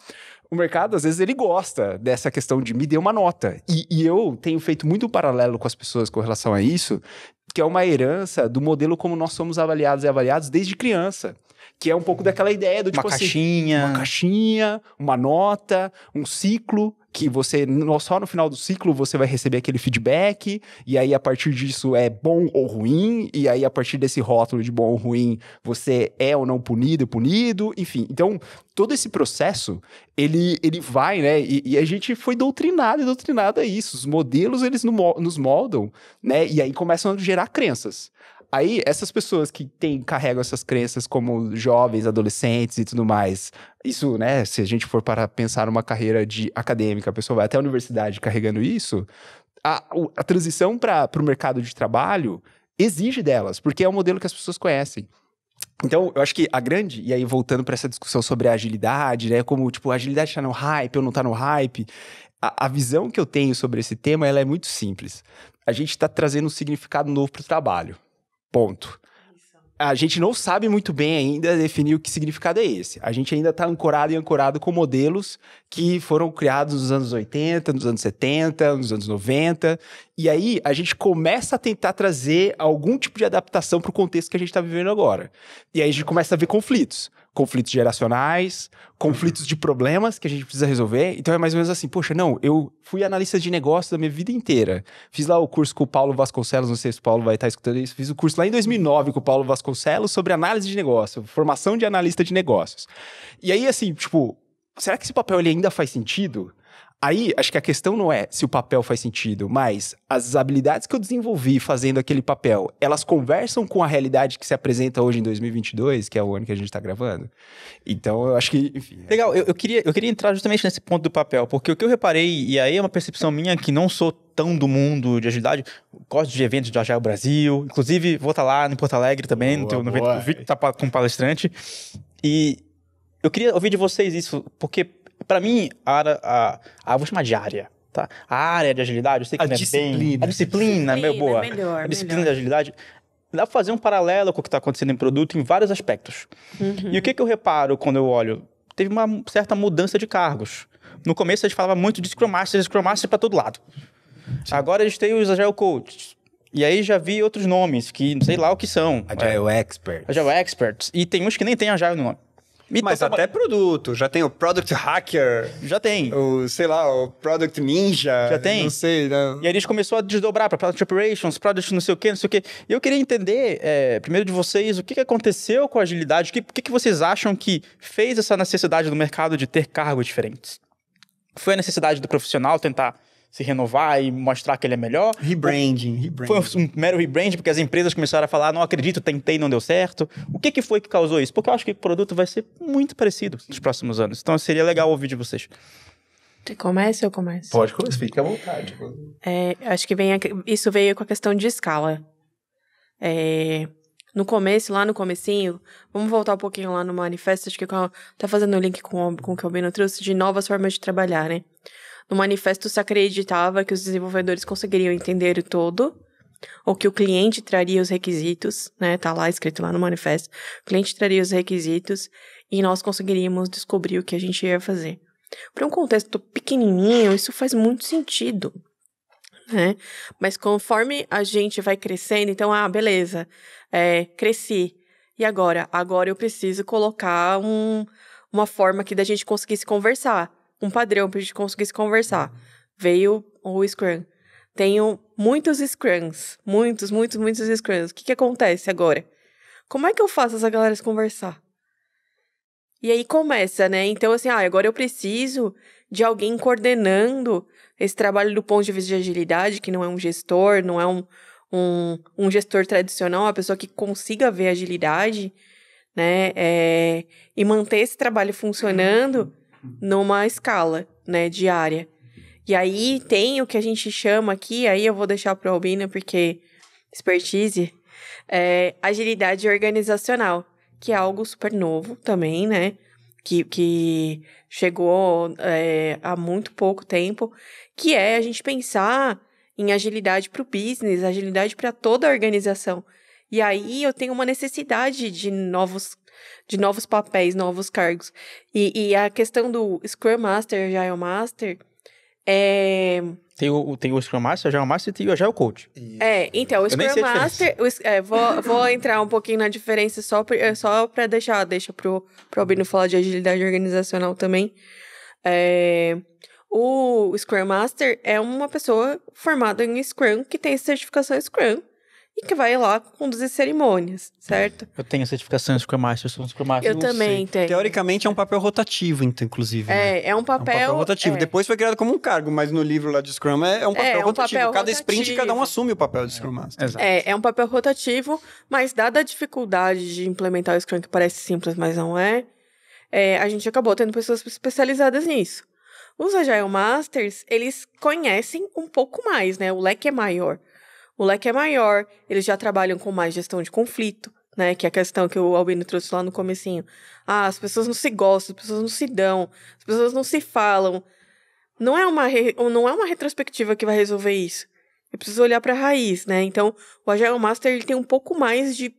o mercado, às vezes, ele gosta dessa questão de me dê uma nota. E, e eu tenho feito muito paralelo com as pessoas com relação a isso, que é uma herança do modelo como nós somos avaliados e avaliados desde criança. Que é um pouco daquela ideia do tipo uma assim, caixinha. Uma caixinha, uma nota, um ciclo que você só no final do ciclo você vai receber aquele feedback, e aí a partir disso é bom ou ruim, e aí a partir desse rótulo de bom ou ruim você é ou não punido, punido, enfim. Então, todo esse processo, ele, ele vai, né? E, e a gente foi doutrinado e doutrinado a isso. Os modelos, eles nos moldam, né? E aí começam a gerar crenças. Aí, essas pessoas que têm, carregam essas crenças como jovens, adolescentes e tudo mais, isso, né? Se a gente for para pensar uma carreira de acadêmica, a pessoa vai até a universidade carregando isso, a, a transição para o mercado de trabalho exige delas, porque é o modelo que as pessoas conhecem. Então, eu acho que a grande, e aí voltando para essa discussão sobre a agilidade, né? Como, tipo, a agilidade está no hype ou não está no hype. A, a, visão que eu tenho sobre esse tema, ela é muito simples. A gente está trazendo um significado novo para o trabalho. Ponto. A gente não sabe muito bem ainda definir o que significado é esse. A gente ainda está ancorado e ancorado com modelos que foram criados nos anos 80, nos anos 70, nos anos 90. E aí a gente começa a tentar trazer algum tipo de adaptação para o contexto que a gente está vivendo agora. E aí a gente começa a ver conflitos conflitos geracionais, conflitos uhum. de problemas que a gente precisa resolver. Então é mais ou menos assim, poxa, não, eu fui analista de negócios da minha vida inteira. Fiz lá o curso com o Paulo Vasconcelos, não sei se o Paulo vai estar escutando isso. Fiz o curso lá em 2009 com o Paulo Vasconcelos sobre análise de negócios, formação de analista de negócios. E aí assim, tipo, será que esse papel ele ainda faz sentido? Aí, acho que a questão não é se o papel faz sentido, mas as habilidades que eu desenvolvi fazendo aquele papel, elas conversam com a realidade que se apresenta hoje em 2022, que é o ano que a gente está gravando. Então, eu acho que, enfim. É Legal, é... eu, eu, queria, eu queria entrar justamente nesse ponto do papel, porque o que eu reparei, e aí é uma percepção minha que não sou tão do mundo de agilidade, gosto de eventos de Agile Brasil, inclusive vou estar tá lá em Porto Alegre também, boa, no, teu, no evento, vi que tá com palestrante. E eu queria ouvir de vocês isso, porque para mim, a, a, a, vou chamar de área. Tá? A área de agilidade, eu sei que a não é disciplina. bem... A disciplina. A disciplina boa. Melhor, a disciplina melhor. de agilidade. Dá pra fazer um paralelo com o que está acontecendo em produto em vários aspectos. Uhum. E o que, que eu reparo quando eu olho? Teve uma certa mudança de cargos. No começo, a gente falava muito de Scrum Masters, Scrum Masters pra todo lado. Sim. Agora, a gente tem os Agile Coaches. E aí já vi outros nomes que não sei lá o que são. Agile é. Experts. Agile Experts. E tem uns que nem tem Agile no nome. Mas então, tá até produto, já tem o Product Hacker. Já tem. O, sei lá, o Product Ninja. Já tem. Não sei, não. Né? E aí gente começou a desdobrar para Product Operations, Product não sei o quê, não sei o quê. E eu queria entender, é, primeiro de vocês, o que, aconteceu com a agilidade? O que, o que vocês acham que fez essa necessidade do mercado de ter cargos diferentes? Foi a necessidade do profissional tentar se renovar e mostrar que ele é melhor. Rebranding, rebranding. Foi um mero rebranding, porque as empresas começaram a falar: não acredito, tentei, não deu certo. O que, que foi que causou isso? Porque eu acho que o produto vai ser muito parecido nos próximos anos. Então seria legal ouvir de vocês. Você começa ou começa? Pode começar, fique à vontade. É, acho que vem a, isso veio com a questão de escala. É, no começo, lá no comecinho, vamos voltar um pouquinho lá no manifesto, acho que tá fazendo o link com, com o que o Bino trouxe, de novas formas de trabalhar, né? No manifesto se acreditava que os desenvolvedores conseguiriam entender o todo, ou que o cliente traria os requisitos, né? Tá lá escrito lá no manifesto. O cliente traria os requisitos e nós conseguiríamos descobrir o que a gente ia fazer. Para um contexto pequenininho, isso faz muito sentido. Né? Mas conforme a gente vai crescendo, então, ah, beleza, é, cresci. E agora? Agora eu preciso colocar um, uma forma aqui da gente conseguir se conversar um padrão para a gente se conversar. Veio o Scrum. Tenho muitos Scrums. Muitos, muitos, muitos Scrums. O que, que acontece agora? Como é que eu faço essa galera se conversar? E aí começa, né? Então, assim, ah, agora eu preciso de alguém coordenando esse trabalho do ponto de vista de agilidade, que não é um gestor, não é um, um, um gestor tradicional, uma pessoa que consiga ver agilidade, né? É, e manter esse trabalho funcionando numa escala, né, diária. E aí tem o que a gente chama aqui, aí eu vou deixar para a Albino porque expertise, é agilidade organizacional, que é algo super novo também, né? Que, que chegou é, há muito pouco tempo, que é a gente pensar em agilidade para o business, agilidade para toda a organização. E aí eu tenho uma necessidade de novos de novos papéis, novos cargos. E, e a questão do Scrum Master, Agile é Master, é... Tem o, tem o Scrum Master, é o Agile Master e tem é o Agile Coach. É, então, o Scrum Master... O, é, vou, vou entrar um pouquinho na diferença só para só deixar... Deixa pro, pro Albino falar de agilidade organizacional também. É... O Scrum Master é uma pessoa formada em Scrum que tem certificação Scrum e que vai lá conduzir cerimônias, é. certo? Eu tenho certificação em Scrum Master, eu sou um Scrum Master. Eu também sei. tenho. Teoricamente é um papel rotativo, inclusive. É, né? é, um papel, é um papel... rotativo. É. Depois foi criado como um cargo, mas no livro lá de Scrum é, é um é, papel é rotativo. Papel cada rotativo. sprint, cada um assume o papel de Scrum Master. É, é um papel rotativo, mas dada a dificuldade de implementar o Scrum, que parece simples, mas não é, a gente acabou tendo pessoas especializadas nisso. Os Agile Masters, eles conhecem um pouco mais, né? O leque é maior o leque é maior, eles já trabalham com mais gestão de conflito, né? Que é a questão que o Albino trouxe lá no comecinho. Ah, as pessoas não se gostam, as pessoas não se dão, as pessoas não se falam. Não é uma, re... não é uma retrospectiva que vai resolver isso. Eu preciso olhar para a raiz, né? Então, o Agile Master ele tem um pouco mais de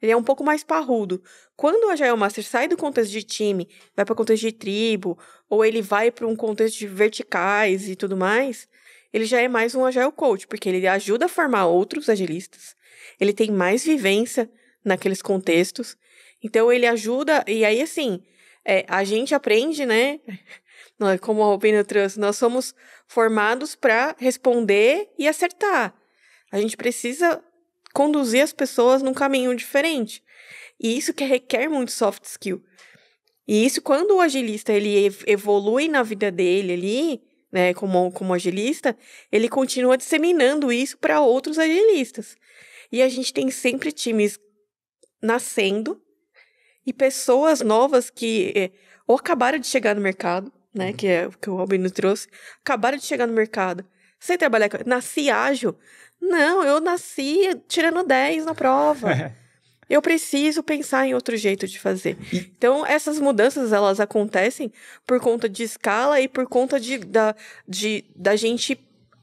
ele é um pouco mais parrudo. Quando o Agile Master sai do contexto de time, vai para contexto de tribo, ou ele vai para um contexto de verticais e tudo mais, ele já é mais um agile coach, porque ele ajuda a formar outros agilistas, ele tem mais vivência naqueles contextos, então ele ajuda, e aí assim, é, a gente aprende, né? Como a Open trouxe, nós somos formados para responder e acertar. A gente precisa conduzir as pessoas num caminho diferente. E isso que requer muito soft skill. E isso, quando o agilista ele evolui na vida dele ali, né, como, como agilista, ele continua disseminando isso para outros agilistas. E a gente tem sempre times nascendo e pessoas novas que é, ou acabaram de chegar no mercado, né, uhum. que é o que o Albino trouxe, acabaram de chegar no mercado. Você trabalhar, nasci ágil? Não, eu nasci tirando 10 na prova. Eu preciso pensar em outro jeito de fazer. Então, essas mudanças, elas acontecem por conta de escala e por conta de, da, de, da gente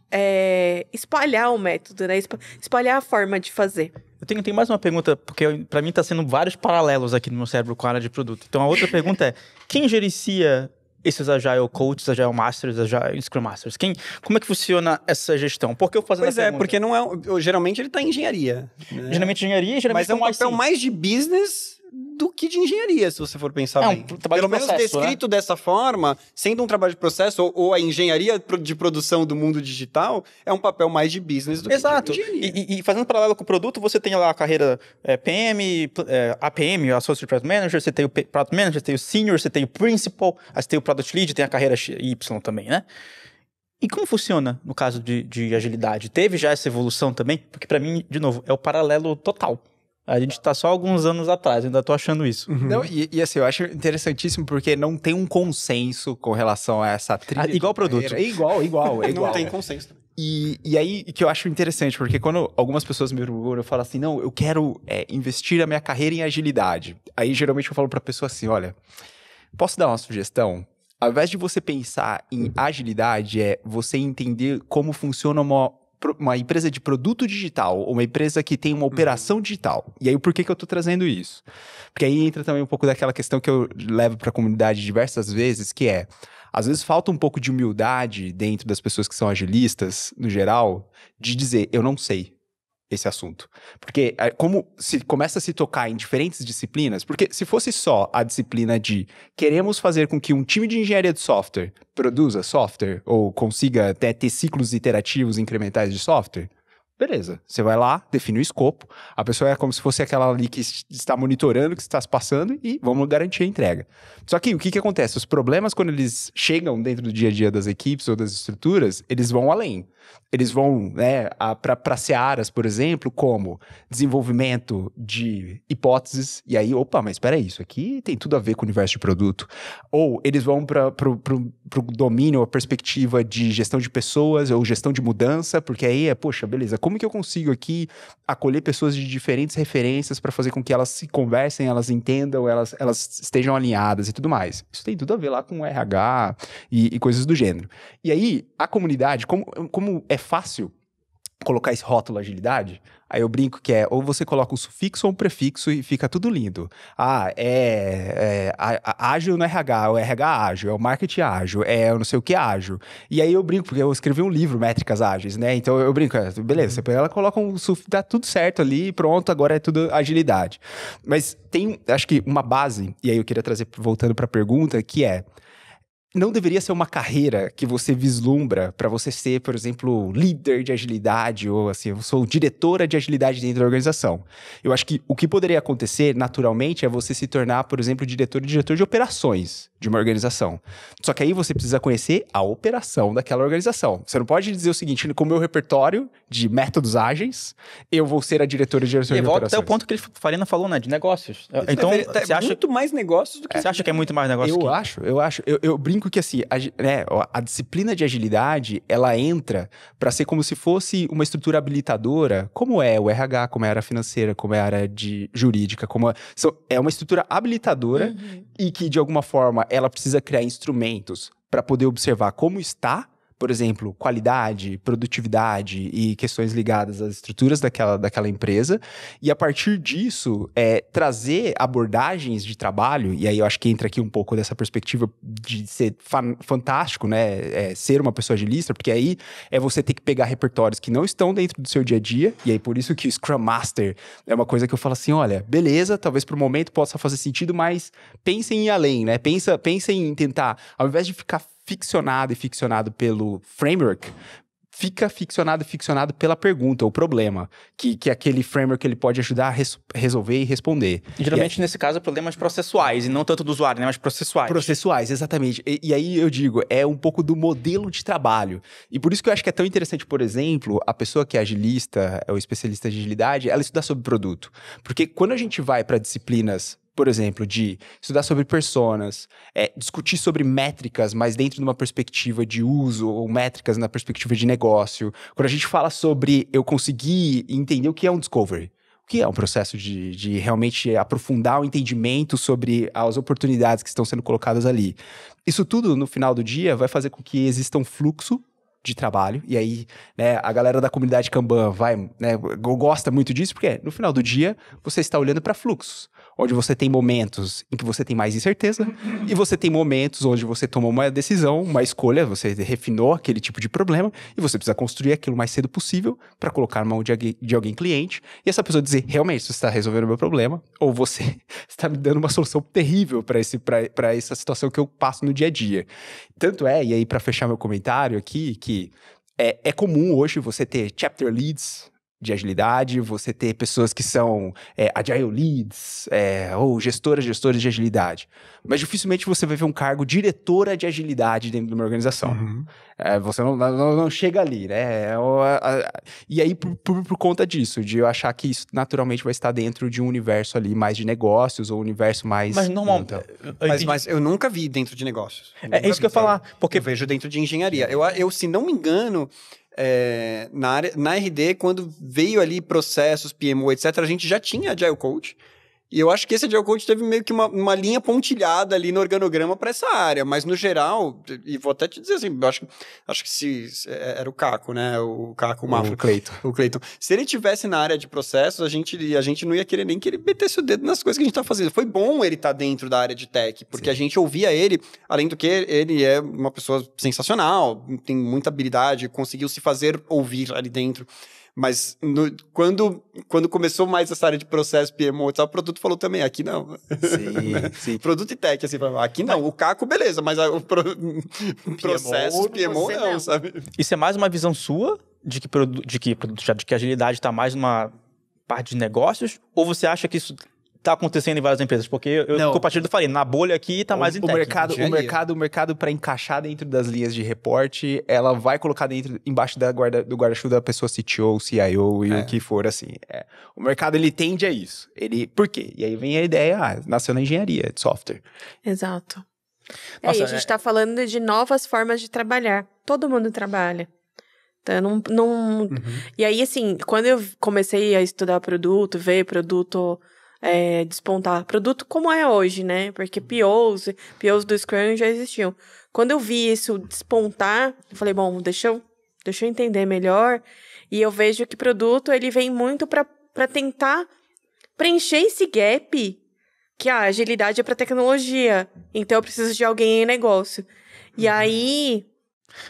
é, espalhar o método, né? Espalhar a forma de fazer. Eu tenho, tenho mais uma pergunta, porque para mim está sendo vários paralelos aqui no meu cérebro com a área de produto. Então, a outra pergunta é, quem gerencia esses Agile é Coaches, Agile é Masters, Agile é Scrum Masters? Quem, como é que funciona essa gestão? Por que eu fazendo Pois é, pergunta? porque não é. Geralmente ele está em engenharia. Né? Geralmente engenharia, geralmente Mas é um papel assim. mais de business do que de engenharia, se você for pensar é, um bem. Trabalho Pelo de menos descrito né? dessa forma, sendo um trabalho de processo ou, ou, a engenharia de produção do mundo digital, é um papel mais de business do Exato. que de engenharia. E, e fazendo paralelo com o produto, você tem lá a carreira é, PM, é, APM, Associate Product Manager, você tem o Product Manager, você tem o Senior, você tem o Principal, aí você tem o Product Lead, tem a carreira Y também, né? E como funciona no caso de, de agilidade? Teve já essa evolução também? Porque para mim, de novo, é o paralelo total. A gente tá só alguns anos atrás, ainda tô achando isso. Uhum. Não, e, e, assim, eu acho interessantíssimo porque não tem um consenso com relação a essa trilha. Ah, igual produto. É igual, igual, é igual. não tem consenso também. E, e aí que eu acho interessante, porque quando algumas pessoas me perguntam, eu falo assim, não, eu quero é, investir a minha carreira em agilidade. Aí geralmente eu falo a pessoa assim, olha, posso dar uma sugestão? Ao invés de você pensar em agilidade, é você entender como funciona uma uma empresa de produto digital, uma empresa que tem uma operação digital. E aí, por que, que eu estou trazendo isso? Porque aí entra também um pouco daquela questão que eu levo para a comunidade diversas vezes, que é, às vezes falta um pouco de humildade dentro das pessoas que são agilistas, no geral, de dizer, eu não sei, esse assunto. Porque eh, como se começa a se tocar em diferentes disciplinas, porque se fosse só a disciplina de queremos fazer com que um time de engenharia de software produza software ou consiga até ter ciclos iterativos incrementais de software, Beleza, você vai lá, define o escopo, a pessoa é como se fosse aquela ali que está monitorando, que está se passando e vamos garantir a entrega. Só que o que, que acontece? Os problemas, quando eles chegam dentro do dia a dia das equipes ou das estruturas, eles vão além. Eles vão né, para searas, por exemplo, como desenvolvimento de hipóteses, e aí, opa, mas espera isso aqui tem tudo a ver com o universo de produto. Ou eles vão para o domínio, a perspectiva de gestão de pessoas ou gestão de mudança, porque aí é, poxa, beleza, como que eu consigo aqui acolher pessoas de diferentes referências para fazer com que elas se conversem, elas entendam, elas, elas estejam alinhadas e tudo mais? Isso tem tudo a ver lá com RH e, e coisas do gênero. E aí, a comunidade, como, como é fácil colocar esse rótulo agilidade, aí eu brinco que é ou você coloca um sufixo ou um prefixo e fica tudo lindo. Ah, é, é a, a, ágil no RH, o RH ágil, é o marketing ágil, é eu não sei o que ágil. E aí eu brinco, porque eu escrevi um livro, Métricas Ágeis, né? Então eu brinco, é, beleza, uhum. ela coloca um sufixo, tá tudo certo ali, pronto, agora é tudo agilidade. Mas tem, acho que uma base, e aí eu queria trazer, voltando para a pergunta, que é não deveria ser uma carreira que você vislumbra para você ser, por exemplo, líder de agilidade ou assim, eu sou diretora de agilidade dentro da organização. Eu acho que o que poderia acontecer naturalmente é você se tornar, por exemplo, diretor diretor de operações de uma organização. Só que aí você precisa conhecer a operação daquela organização. Você não pode dizer o seguinte, com o meu repertório de métodos ágeis, eu vou ser a diretora de diretor de operações. E volta até o ponto que ele Farina falou, né, de negócios. É, então, é, é você é acha muito mais negócios do que é, você acha que é muito mais negócio? Eu que... acho, eu acho. Eu, eu brinco que assim, a, né, a disciplina de agilidade, ela entra para ser como se fosse uma estrutura habilitadora, como é o RH, como é a área financeira, como é a área de jurídica, como é, é uma estrutura habilitadora uhum. e que de alguma forma ela precisa criar instrumentos para poder observar como está por exemplo, qualidade, produtividade e questões ligadas às estruturas daquela, daquela empresa. E a partir disso, é, trazer abordagens de trabalho, e aí eu acho que entra aqui um pouco dessa perspectiva de ser fantástico, né? É, ser uma pessoa agilista, porque aí é você ter que pegar repertórios que não estão dentro do seu dia a dia, e aí por isso que o Scrum Master é uma coisa que eu falo assim: olha, beleza, talvez para o momento possa fazer sentido, mas pensem em ir além, né? Pensa, pensem em tentar, ao invés de ficar ficcionado e ficcionado pelo framework, fica ficcionado e ficcionado pela pergunta, o problema, que, que é aquele framework ele pode ajudar a res, resolver e responder. geralmente, e, nesse caso, é problemas processuais, e não tanto do usuário, né, mas processuais. Processuais, exatamente. E, e, aí eu digo, é um pouco do modelo de trabalho. E por isso que eu acho que é tão interessante, por exemplo, a pessoa que é agilista, é o especialista de agilidade, ela estudar sobre produto. Porque quando a gente vai para disciplinas por exemplo, de estudar sobre personas, é, discutir sobre métricas, mas dentro de uma perspectiva de uso, ou métricas na perspectiva de negócio. Quando a gente fala sobre eu conseguir entender o que é um discovery, o que é um processo de, de realmente aprofundar o entendimento sobre as oportunidades que estão sendo colocadas ali. Isso tudo, no final do dia, vai fazer com que exista um fluxo de trabalho. E aí, né, a galera da comunidade Kanban vai, né, gosta muito disso, porque no final do dia você está olhando para fluxos, onde você tem momentos em que você tem mais incerteza e você tem momentos onde você tomou uma decisão, uma escolha, você refinou aquele tipo de problema e você precisa construir aquilo o mais cedo possível para colocar na mão de alguém, de alguém cliente e essa pessoa dizer, realmente, você está resolvendo o meu problema ou você está me dando uma solução terrível para essa situação que eu passo no dia a dia. Tanto é, e aí para fechar meu comentário aqui, que é, é comum hoje você ter chapter leads de agilidade, você ter pessoas que são é, agile leads é, ou gestoras, gestores de agilidade. Mas dificilmente você vai ver um cargo diretora de agilidade dentro de uma organização. Uhum. É, você não, não, não, chega ali, né? É, é, é, e aí, por, por, por, conta disso, de eu achar que isso naturalmente vai estar dentro de um universo ali mais de negócios ou um universo mais. Mas normal. Então, mas, mas, eu nunca vi dentro de negócios. é isso que eu ia falar. Porque... Eu vejo dentro de engenharia. Eu, eu, se não me engano é, na, área, na RD, quando veio ali processos, PMO, etc., a gente já tinha Agile Coach, e eu acho que esse agile coach teve meio que uma, uma linha pontilhada ali no organograma para essa área, mas no geral, e vou até te dizer assim, acho, acho que se, se é, era o Caco, né? O Caco, o Mafra. O Cleiton. O Cleiton. Se ele tivesse na área de processos, a gente, a gente não ia querer nem que ele metesse o dedo nas coisas que a gente tá fazendo. Foi bom ele estar tá dentro da área de tech, porque Sim. a gente ouvia ele, além do que ele é uma pessoa sensacional, tem muita habilidade, conseguiu se fazer ouvir ali dentro. Mas no, quando, quando começou mais essa área de processo, PMO e tal, o produto falou também, aqui não. Sim, sim. Produto e tech, assim, aqui não. O Caco, beleza, mas o pro, PMO, processo, PMO não, não, sabe? Isso é mais uma visão sua de que, produ, de que, de que agilidade está mais numa parte de negócios? Ou você acha que isso tá acontecendo em várias empresas? Porque eu, eu compartilho do falei na bolha aqui tá o, mais em o mercado, o mercado, o mercado para encaixar dentro das linhas de reporte, ela vai colocar dentro, embaixo da guarda, do guarda-chuva da pessoa CTO, CIO e é. o que for assim. É. O mercado ele tende a isso. Ele, por quê? E aí vem a ideia, ah, nasceu na engenharia de software. Exato. É, Nossa, é, e a gente está é... Tá falando de novas formas de trabalhar. Todo mundo trabalha. Então, não, não... Uhum. E aí, assim, quando eu comecei a estudar produto, ver produto é, despontar produto como é hoje, né? Porque uhum. POs, POs do Scrum já existiam. Quando eu vi isso despontar, eu falei, bom, deixa eu, deixa eu entender melhor. E eu vejo que produto, ele vem muito para tentar preencher esse gap que a agilidade é para tecnologia. Então eu preciso de alguém em negócio. E uhum. aí,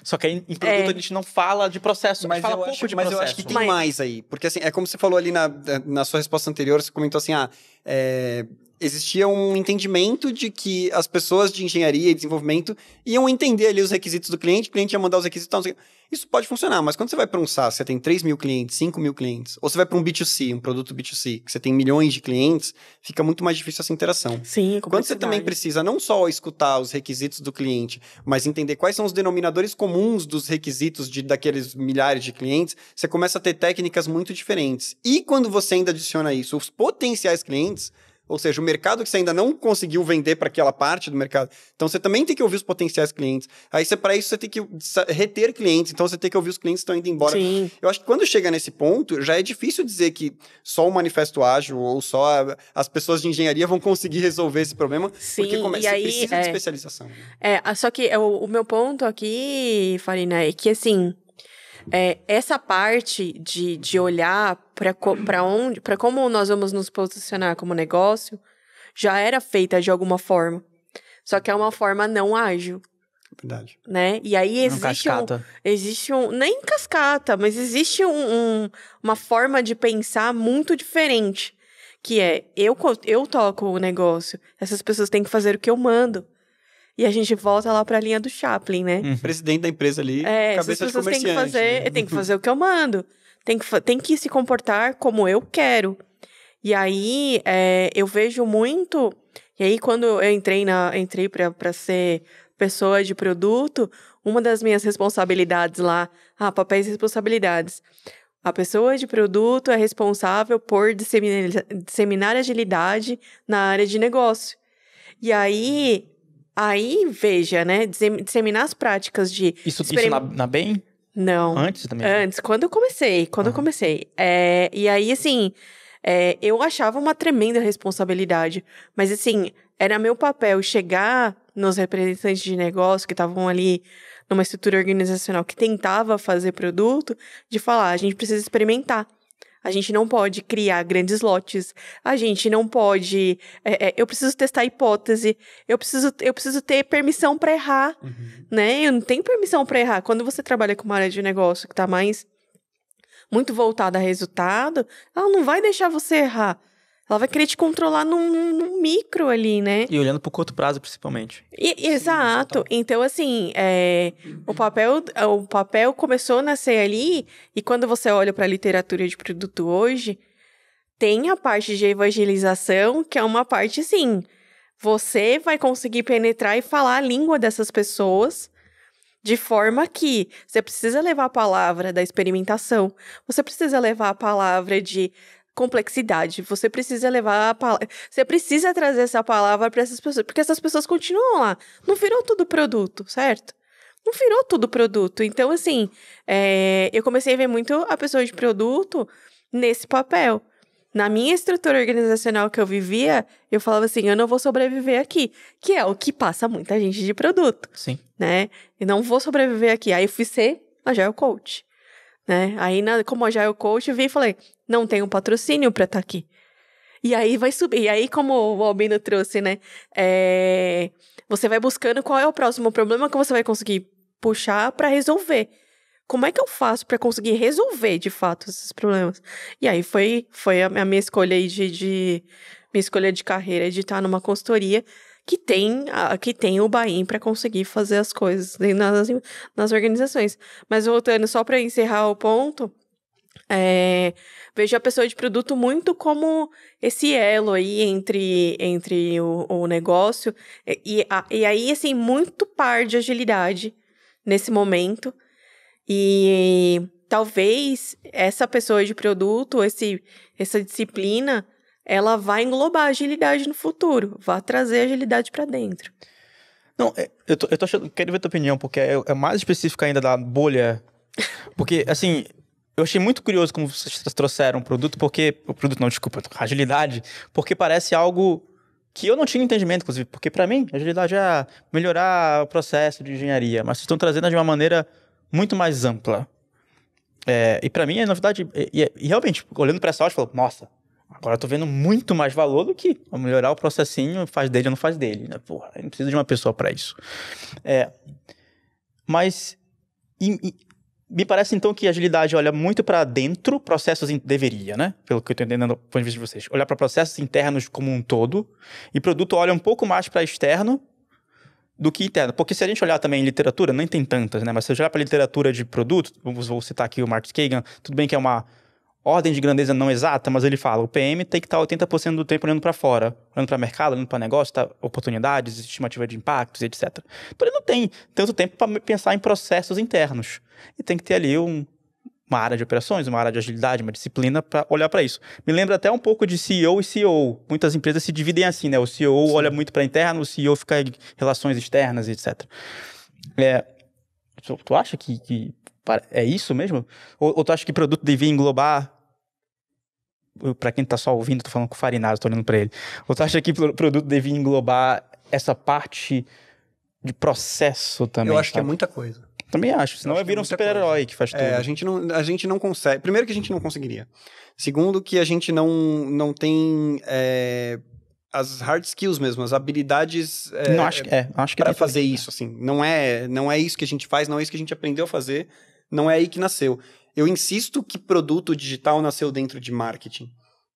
só que aí, em produto é. a gente não fala de processo, mas a gente fala pouco acho, de mas processo. Mas eu acho que tem mas... mais aí. Porque assim, é como você falou ali na, na sua resposta anterior, você comentou assim, ah, é, existia um entendimento de que as pessoas de engenharia e desenvolvimento iam entender ali os requisitos do cliente, o cliente ia mandar os requisitos. Tal, Isso pode funcionar, mas quando você vai para um SaaS, você tem 3 mil clientes, 5 mil clientes, ou você vai para um B2C, um produto B2C, que você tem milhões de clientes, fica muito mais difícil essa interação. Sim, é Quando você também precisa não só escutar os requisitos do cliente, mas entender quais são os denominadores comuns dos requisitos de, daqueles milhares de clientes, você começa a ter técnicas muito diferentes. E quando você ainda adiciona isso, os potenciais clientes, clientes. Ou seja, o mercado que você ainda não conseguiu vender para aquela parte do mercado. Então você também tem que ouvir os potenciais clientes. Aí você, para isso, você tem que reter clientes. Então você tem que ouvir os clientes que estão indo embora. Sim. Eu acho que quando chega nesse ponto, já é difícil dizer que só o manifesto ágil ou só as pessoas de engenharia vão conseguir resolver esse problema. Sim, porque começa e aí, precisa é... de especialização. Né? É, só que é o, o meu ponto aqui, Farina, é que assim. É, essa parte de, de olhar para onde, para como nós vamos nos posicionar como negócio, já era feita de alguma forma. Só que é uma forma não ágil. Verdade. Né? E aí é existe um, existe um nem cascata, mas existe um, um, uma forma de pensar muito diferente, que é eu eu toco o negócio, essas pessoas têm que fazer o que eu mando. E a gente volta lá para a linha do Chaplin, né? Uhum. Presidente da empresa ali, é, cabeça essas pessoas de comerciante. Tem que fazer, né? tem que fazer o que eu mando tem que, tem que se comportar como eu quero. E aí é, eu vejo muito. E aí, quando eu entrei na. Entrei para ser pessoa de produto, uma das minhas responsabilidades lá, ah, papéis e responsabilidades. A pessoa de produto é responsável por disseminar, disseminar agilidade na área de negócio. E aí, aí veja, né? Disseminar as práticas de. Isso, experim... isso na, na BEM? Não. Antes também? Né? Antes, quando eu comecei, quando uhum. eu comecei. É, e aí, assim, é, eu achava uma tremenda responsabilidade. Mas, assim, era meu papel chegar nos representantes de negócio que estavam ali numa estrutura organizacional que tentava fazer produto, de falar, a gente precisa experimentar. A gente não pode criar grandes lotes. A gente não pode. É, é, eu preciso testar a hipótese. Eu preciso, eu preciso ter permissão para errar, uhum. né? Eu não tenho permissão para errar. Quando você trabalha com uma área de negócio que está mais muito voltada a resultado, ela não vai deixar você errar. Ela vai querer te controlar num, num micro ali, né? E olhando pro curto prazo, principalmente. E, exato. Sim, então, assim, é, o, papel, o papel começou a nascer ali, e quando você olha para a literatura de produto hoje, tem a parte de evangelização, que é uma parte, assim, você vai conseguir penetrar e falar a língua dessas pessoas de forma que você precisa levar a palavra da experimentação, você precisa levar a palavra de complexidade. Você precisa levar a palavra. Você precisa trazer essa palavra para essas pessoas. Porque essas pessoas continuam lá. Não virou tudo produto, certo? Não virou tudo produto. Então, assim, é... eu comecei a ver muito a pessoa de produto nesse papel. Na minha estrutura organizacional que eu vivia, eu falava assim, eu não vou sobreviver aqui, que é o que passa muita gente de produto. Sim. Né? E não vou sobreviver aqui. Aí eu fui ser agile é coach né? Aí, na, como já é Coach, eu vi e falei, não tenho patrocínio para estar tá aqui. E aí vai subir. E aí, como o Albino trouxe, né? É... Você vai buscando qual é o próximo problema que você vai conseguir puxar para resolver. Como é que eu faço para conseguir resolver de fato esses problemas? E aí foi, foi a minha escolha aí de, de minha escolha de carreira de estar numa consultoria que tem, que tem o buy-in para conseguir fazer as coisas nas, nas organizações. Mas voltando só para encerrar o ponto, é, vejo a pessoa de produto muito como esse elo aí entre, entre o, o negócio. E, a, e aí, assim, muito par de agilidade nesse momento. E talvez essa pessoa de produto, esse, essa disciplina, ela vai englobar agilidade no futuro, vai trazer agilidade para dentro. Não, é, eu tô, eu tô achando, quero ver a tua opinião, porque é, é mais específica ainda da bolha. Porque, assim, eu achei muito curioso como vocês trouxeram o produto, porque. O produto não, desculpa, agilidade, porque parece algo que eu não tinha entendimento, inclusive, porque para mim, agilidade é melhorar o processo de engenharia, mas vocês estão trazendo de uma maneira muito mais ampla. É, e para mim é novidade, e, e, e realmente, olhando para essa ótica, eu falo, nossa, Agora eu tô vendo muito mais valor do que melhorar o processinho, faz dele ou não faz dele. Né? Porra, eu não preciso de uma pessoa para isso. É, mas e, e, me parece então que a agilidade olha muito para dentro, processos in, deveria, né? Pelo que eu estou entendendo do ponto de vista de vocês. Olhar para processos internos como um todo e produto olha um pouco mais para externo do que interno. Porque se a gente olhar também em literatura, nem tem tantas, né? Mas se eu olhar para literatura de produto, vamos vou citar aqui o Mark Kagan, tudo bem que é uma ordem de grandeza não exata, mas ele fala: o PM tem que estar 80% do tempo olhando para fora, olhando para mercado, olhando para negócio, tá, oportunidades, estimativa de impactos, etc. Então ele não tem tanto tempo para pensar em processos internos. E tem que ter ali um, uma área de operações, uma área de agilidade, uma disciplina para olhar para isso. Me lembra até um pouco de CEO e CEO. Muitas empresas se dividem assim, né? O CEO Sim. olha muito para interno, o CEO fica em relações externas, etc. É, tu acha que, que é isso mesmo? Ou, ou tu acha que produto devia englobar para quem tá só ouvindo, tô falando com o Farinazzo, tô olhando para ele. Você acha que o produto devia englobar essa parte de processo também? Eu acho sabe? que é muita coisa. Também acho, senão vira é um super-herói que faz é, tudo. É, a gente, não, a gente não consegue. Primeiro, que a gente não conseguiria. Segundo, que a gente não, não tem é, as hard skills mesmo, as habilidades. É, não, acho, é, acho que para fazer isso, é. assim. Não é, não é isso que a gente faz, não é isso que a gente aprendeu a fazer, não é aí que nasceu. Eu insisto que produto digital nasceu dentro de marketing.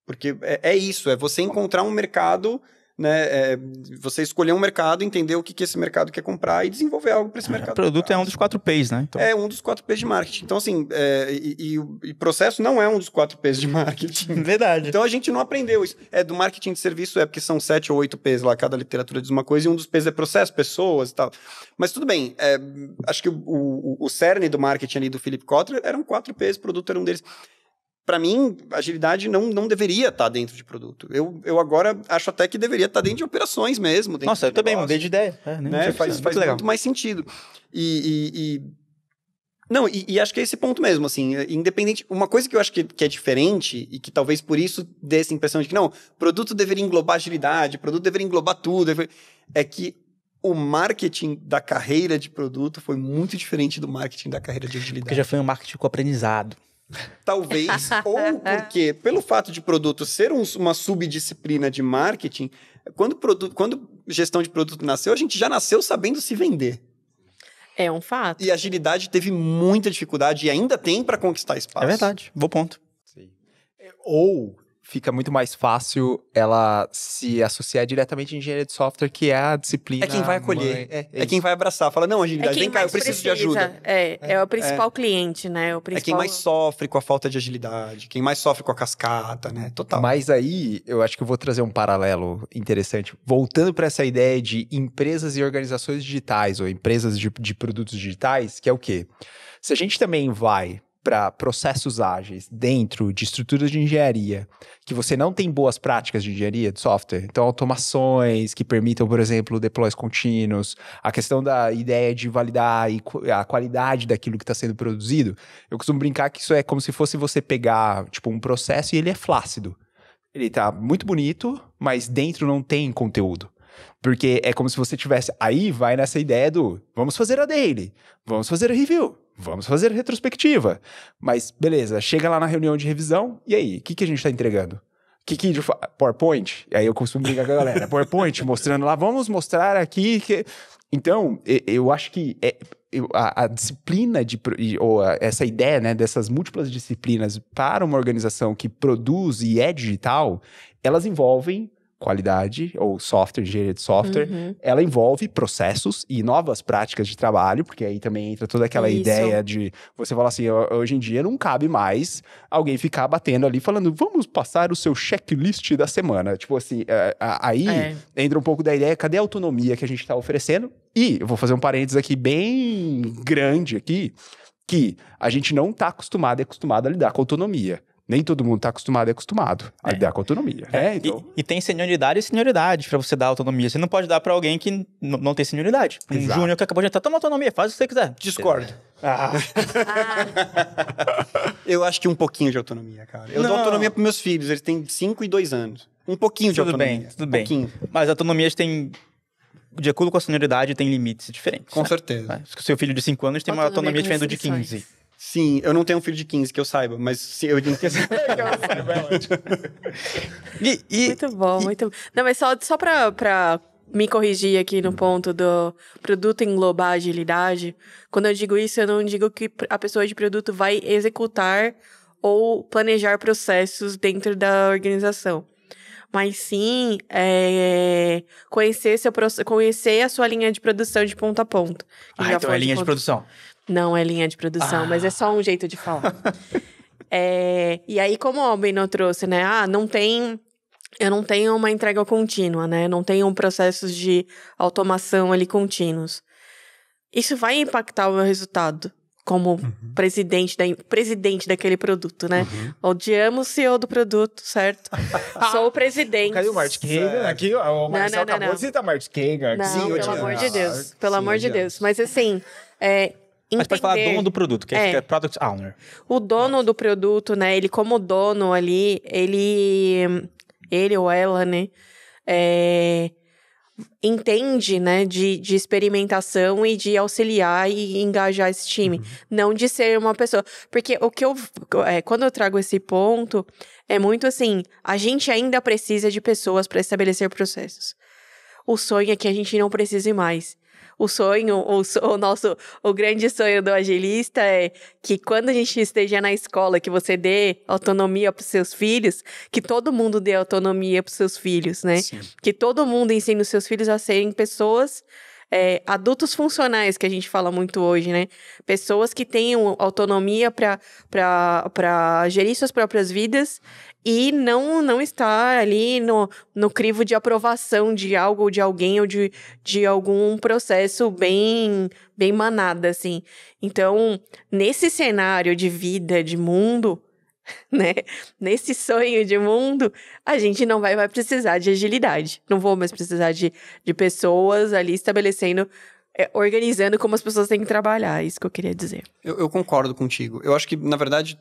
Porque é, é isso, é você encontrar um mercado né? É, você escolher um mercado, entender o que, que esse mercado quer comprar e desenvolver algo para esse é, mercado. O produto é um dos quatro P's, né? Então... É um dos quatro P's de marketing. Então, assim, é, e, o processo não é um dos quatro P's de marketing. Verdade. Então a gente não aprendeu isso. É do marketing de serviço, é porque são sete ou oito P's lá, cada literatura diz uma coisa, e um dos P's é processo, pessoas e tal. Mas tudo bem, é, acho que o, o, o cerne do marketing ali do Philip Kotler eram quatro P's, produto era um deles para mim, agilidade não, não deveria estar tá dentro de produto. Eu, eu agora acho até que deveria estar tá dentro de operações mesmo. Nossa, eu também mudei de ideia. É, né? Faz, faz muito, muito, mais sentido. E. e, e... Não, e, e, acho que é esse ponto mesmo, assim, é, independente. Uma coisa que eu acho que, que é diferente e que talvez por isso dê essa impressão de que não, produto deveria englobar agilidade, produto deveria englobar tudo, deveria... é que o marketing da carreira de produto foi muito diferente do marketing da carreira de agilidade. Porque já foi um marketing com aprendizado. Talvez, ou porque, pelo fato de produto ser um, uma subdisciplina de marketing, quando, produto, quando gestão de produto nasceu, a gente já nasceu sabendo se vender. É um fato. E agilidade teve muita dificuldade e ainda tem para conquistar espaço. É verdade, bom ponto. Sim. É, ou fica muito mais fácil ela se associar diretamente à engenharia de software, que é a disciplina. É quem vai acolher, mãe, é, é, é quem vai abraçar. Fala, não, agilidade, é vem cá, eu preciso precisa. de ajuda. É, é, é o principal é. cliente, né? O principal... É quem mais sofre com a falta de agilidade, quem mais sofre com a cascata, né? Total. Mas aí, eu acho que eu vou trazer um paralelo interessante. Voltando para essa ideia de empresas e organizações digitais, ou empresas de, de produtos digitais, que é o quê? Se a gente também vai para processos ágeis dentro de estruturas de engenharia, que você não tem boas práticas de engenharia de software, então automações que permitam, por exemplo, deploys contínuos, a questão da ideia de validar a qualidade daquilo que está sendo produzido, eu costumo brincar que isso é como se fosse você pegar tipo um processo e ele é flácido. Ele está muito bonito, mas dentro não tem conteúdo. Porque é como se você tivesse. Aí vai nessa ideia do vamos fazer a daily, vamos fazer a review, Vamos fazer retrospectiva. Mas, beleza, chega lá na reunião de revisão, e aí? O que, que a gente está entregando? que, que de, PowerPoint? Aí eu costumo brincar com a galera. PowerPoint mostrando lá, vamos mostrar aqui que. Então, eu acho que é, a, a, disciplina de, ou a, essa ideia né, dessas múltiplas disciplinas para uma organização que produz e é digital, elas envolvem qualidade ou software, engenharia de software, uhum. ela envolve processos e novas práticas de trabalho, porque aí também entra toda aquela Isso. ideia de você falar assim, hoje em dia não cabe mais alguém ficar batendo ali falando, vamos passar o seu checklist da semana. Tipo assim, é, aí é. entra um pouco da ideia, cadê a autonomia que a gente está oferecendo? E eu vou fazer um parênteses aqui bem grande aqui, que a gente não está acostumado e acostumado a lidar com autonomia nem todo mundo está acostumado, é acostumado a é. lidar com autonomia. Né? É. Então... E, e, tem senioridade e senioridade para você dar autonomia. Você não pode dar para alguém que não tem senioridade. Um júnior que acabou de entrar, toma autonomia, faz o que você quiser. Discordo. Ah. eu acho que um pouquinho de autonomia, cara. Eu não. dou autonomia para meus filhos, eles têm 5 e 2 anos. Um pouquinho tudo de autonomia. Bem, tudo um bem, Mas autonomias têm de acordo com a senioridade, tem limites diferentes. Com né? certeza. Né? o seu filho de 5 anos tem uma autonomia, autonomia diferente do de 15. Sim, eu não tenho um filho de 15 que eu saiba, mas sim, eu tenho que eu saiba, é ótimo. E, e, muito bom, e... muito bom. Não, mas só, só pra, pra me corrigir aqui no ponto do produto englobar agilidade. Quando eu digo isso, eu não digo que a pessoa de produto vai executar ou planejar processos dentro da organização. Mas sim é, conhecer, seu, conhecer a sua linha de produção de ponto a ponto Ah, então é linha de produção. Não é linha de produção, ah. mas é ah. só um jeito de falar. é, e aí, como o Albino trouxe, né? Ah, não tem. Eu não tenho uma entrega contínua, né? Não tenho um processos de automação ali contínuos. Isso vai impactar o meu resultado como uhum. presidente, da, presidente daquele produto, né? Uhum. Odiamos o CEO do produto, certo? Sou o presidente. Cadê o Mart Kagan? Aqui, o Marcelo não, não, acabou não. de citar Mart Kagan. Não, Sim, pelo amor de Deus. Ah, pelo Sim, amor de Deus. Mas assim, é, Entender. Mas pode falar dono do produto, que é, é product owner. O dono do produto, né? Ele, como dono ali, ele. Ele ou ela, né? É, entende, né, de, de experimentação e de auxiliar e engajar esse time. Uhum. Não de ser uma pessoa. Porque o que eu. É, quando eu trago esse ponto, é muito assim: a gente ainda precisa de pessoas para estabelecer processos. O sonho é que a gente não precise mais o sonho, o, o nosso, o grande sonho do agilista é que quando a gente esteja na escola, que você dê autonomia para os seus filhos, que todo mundo dê autonomia para os seus filhos, né? Sim. Que todo mundo ensine os seus filhos a serem pessoas é, adultos funcionais, que a gente fala muito hoje, né? Pessoas que tenham autonomia para gerir suas próprias vidas e não não está ali no, no crivo de aprovação de algo ou de alguém ou de, de algum processo bem bem manada assim. Então, nesse cenário de vida, de mundo, né? Nesse sonho de mundo, a gente não vai, vai precisar de agilidade. Não vou mais precisar de, de pessoas ali estabelecendo eh, organizando como as pessoas têm que trabalhar, é isso que eu queria dizer. Eu, eu, concordo contigo. Eu acho que, na verdade,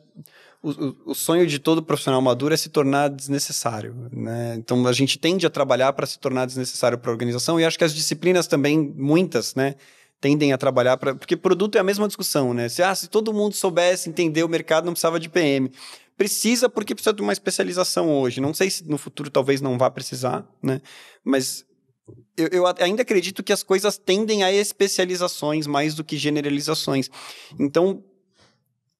o, o, sonho de todo profissional maduro é se tornar desnecessário, né? Então a gente tende a trabalhar para se tornar desnecessário para a organização e acho que as disciplinas também muitas, né? Tendem a trabalhar para. Porque produto é a mesma discussão, né? Se, ah, se todo mundo soubesse entender o mercado, não precisava de PM. Precisa porque precisa de uma especialização hoje. Não sei se no futuro talvez não vá precisar, né? Mas eu, eu, ainda acredito que as coisas tendem a especializações mais do que generalizações. Então,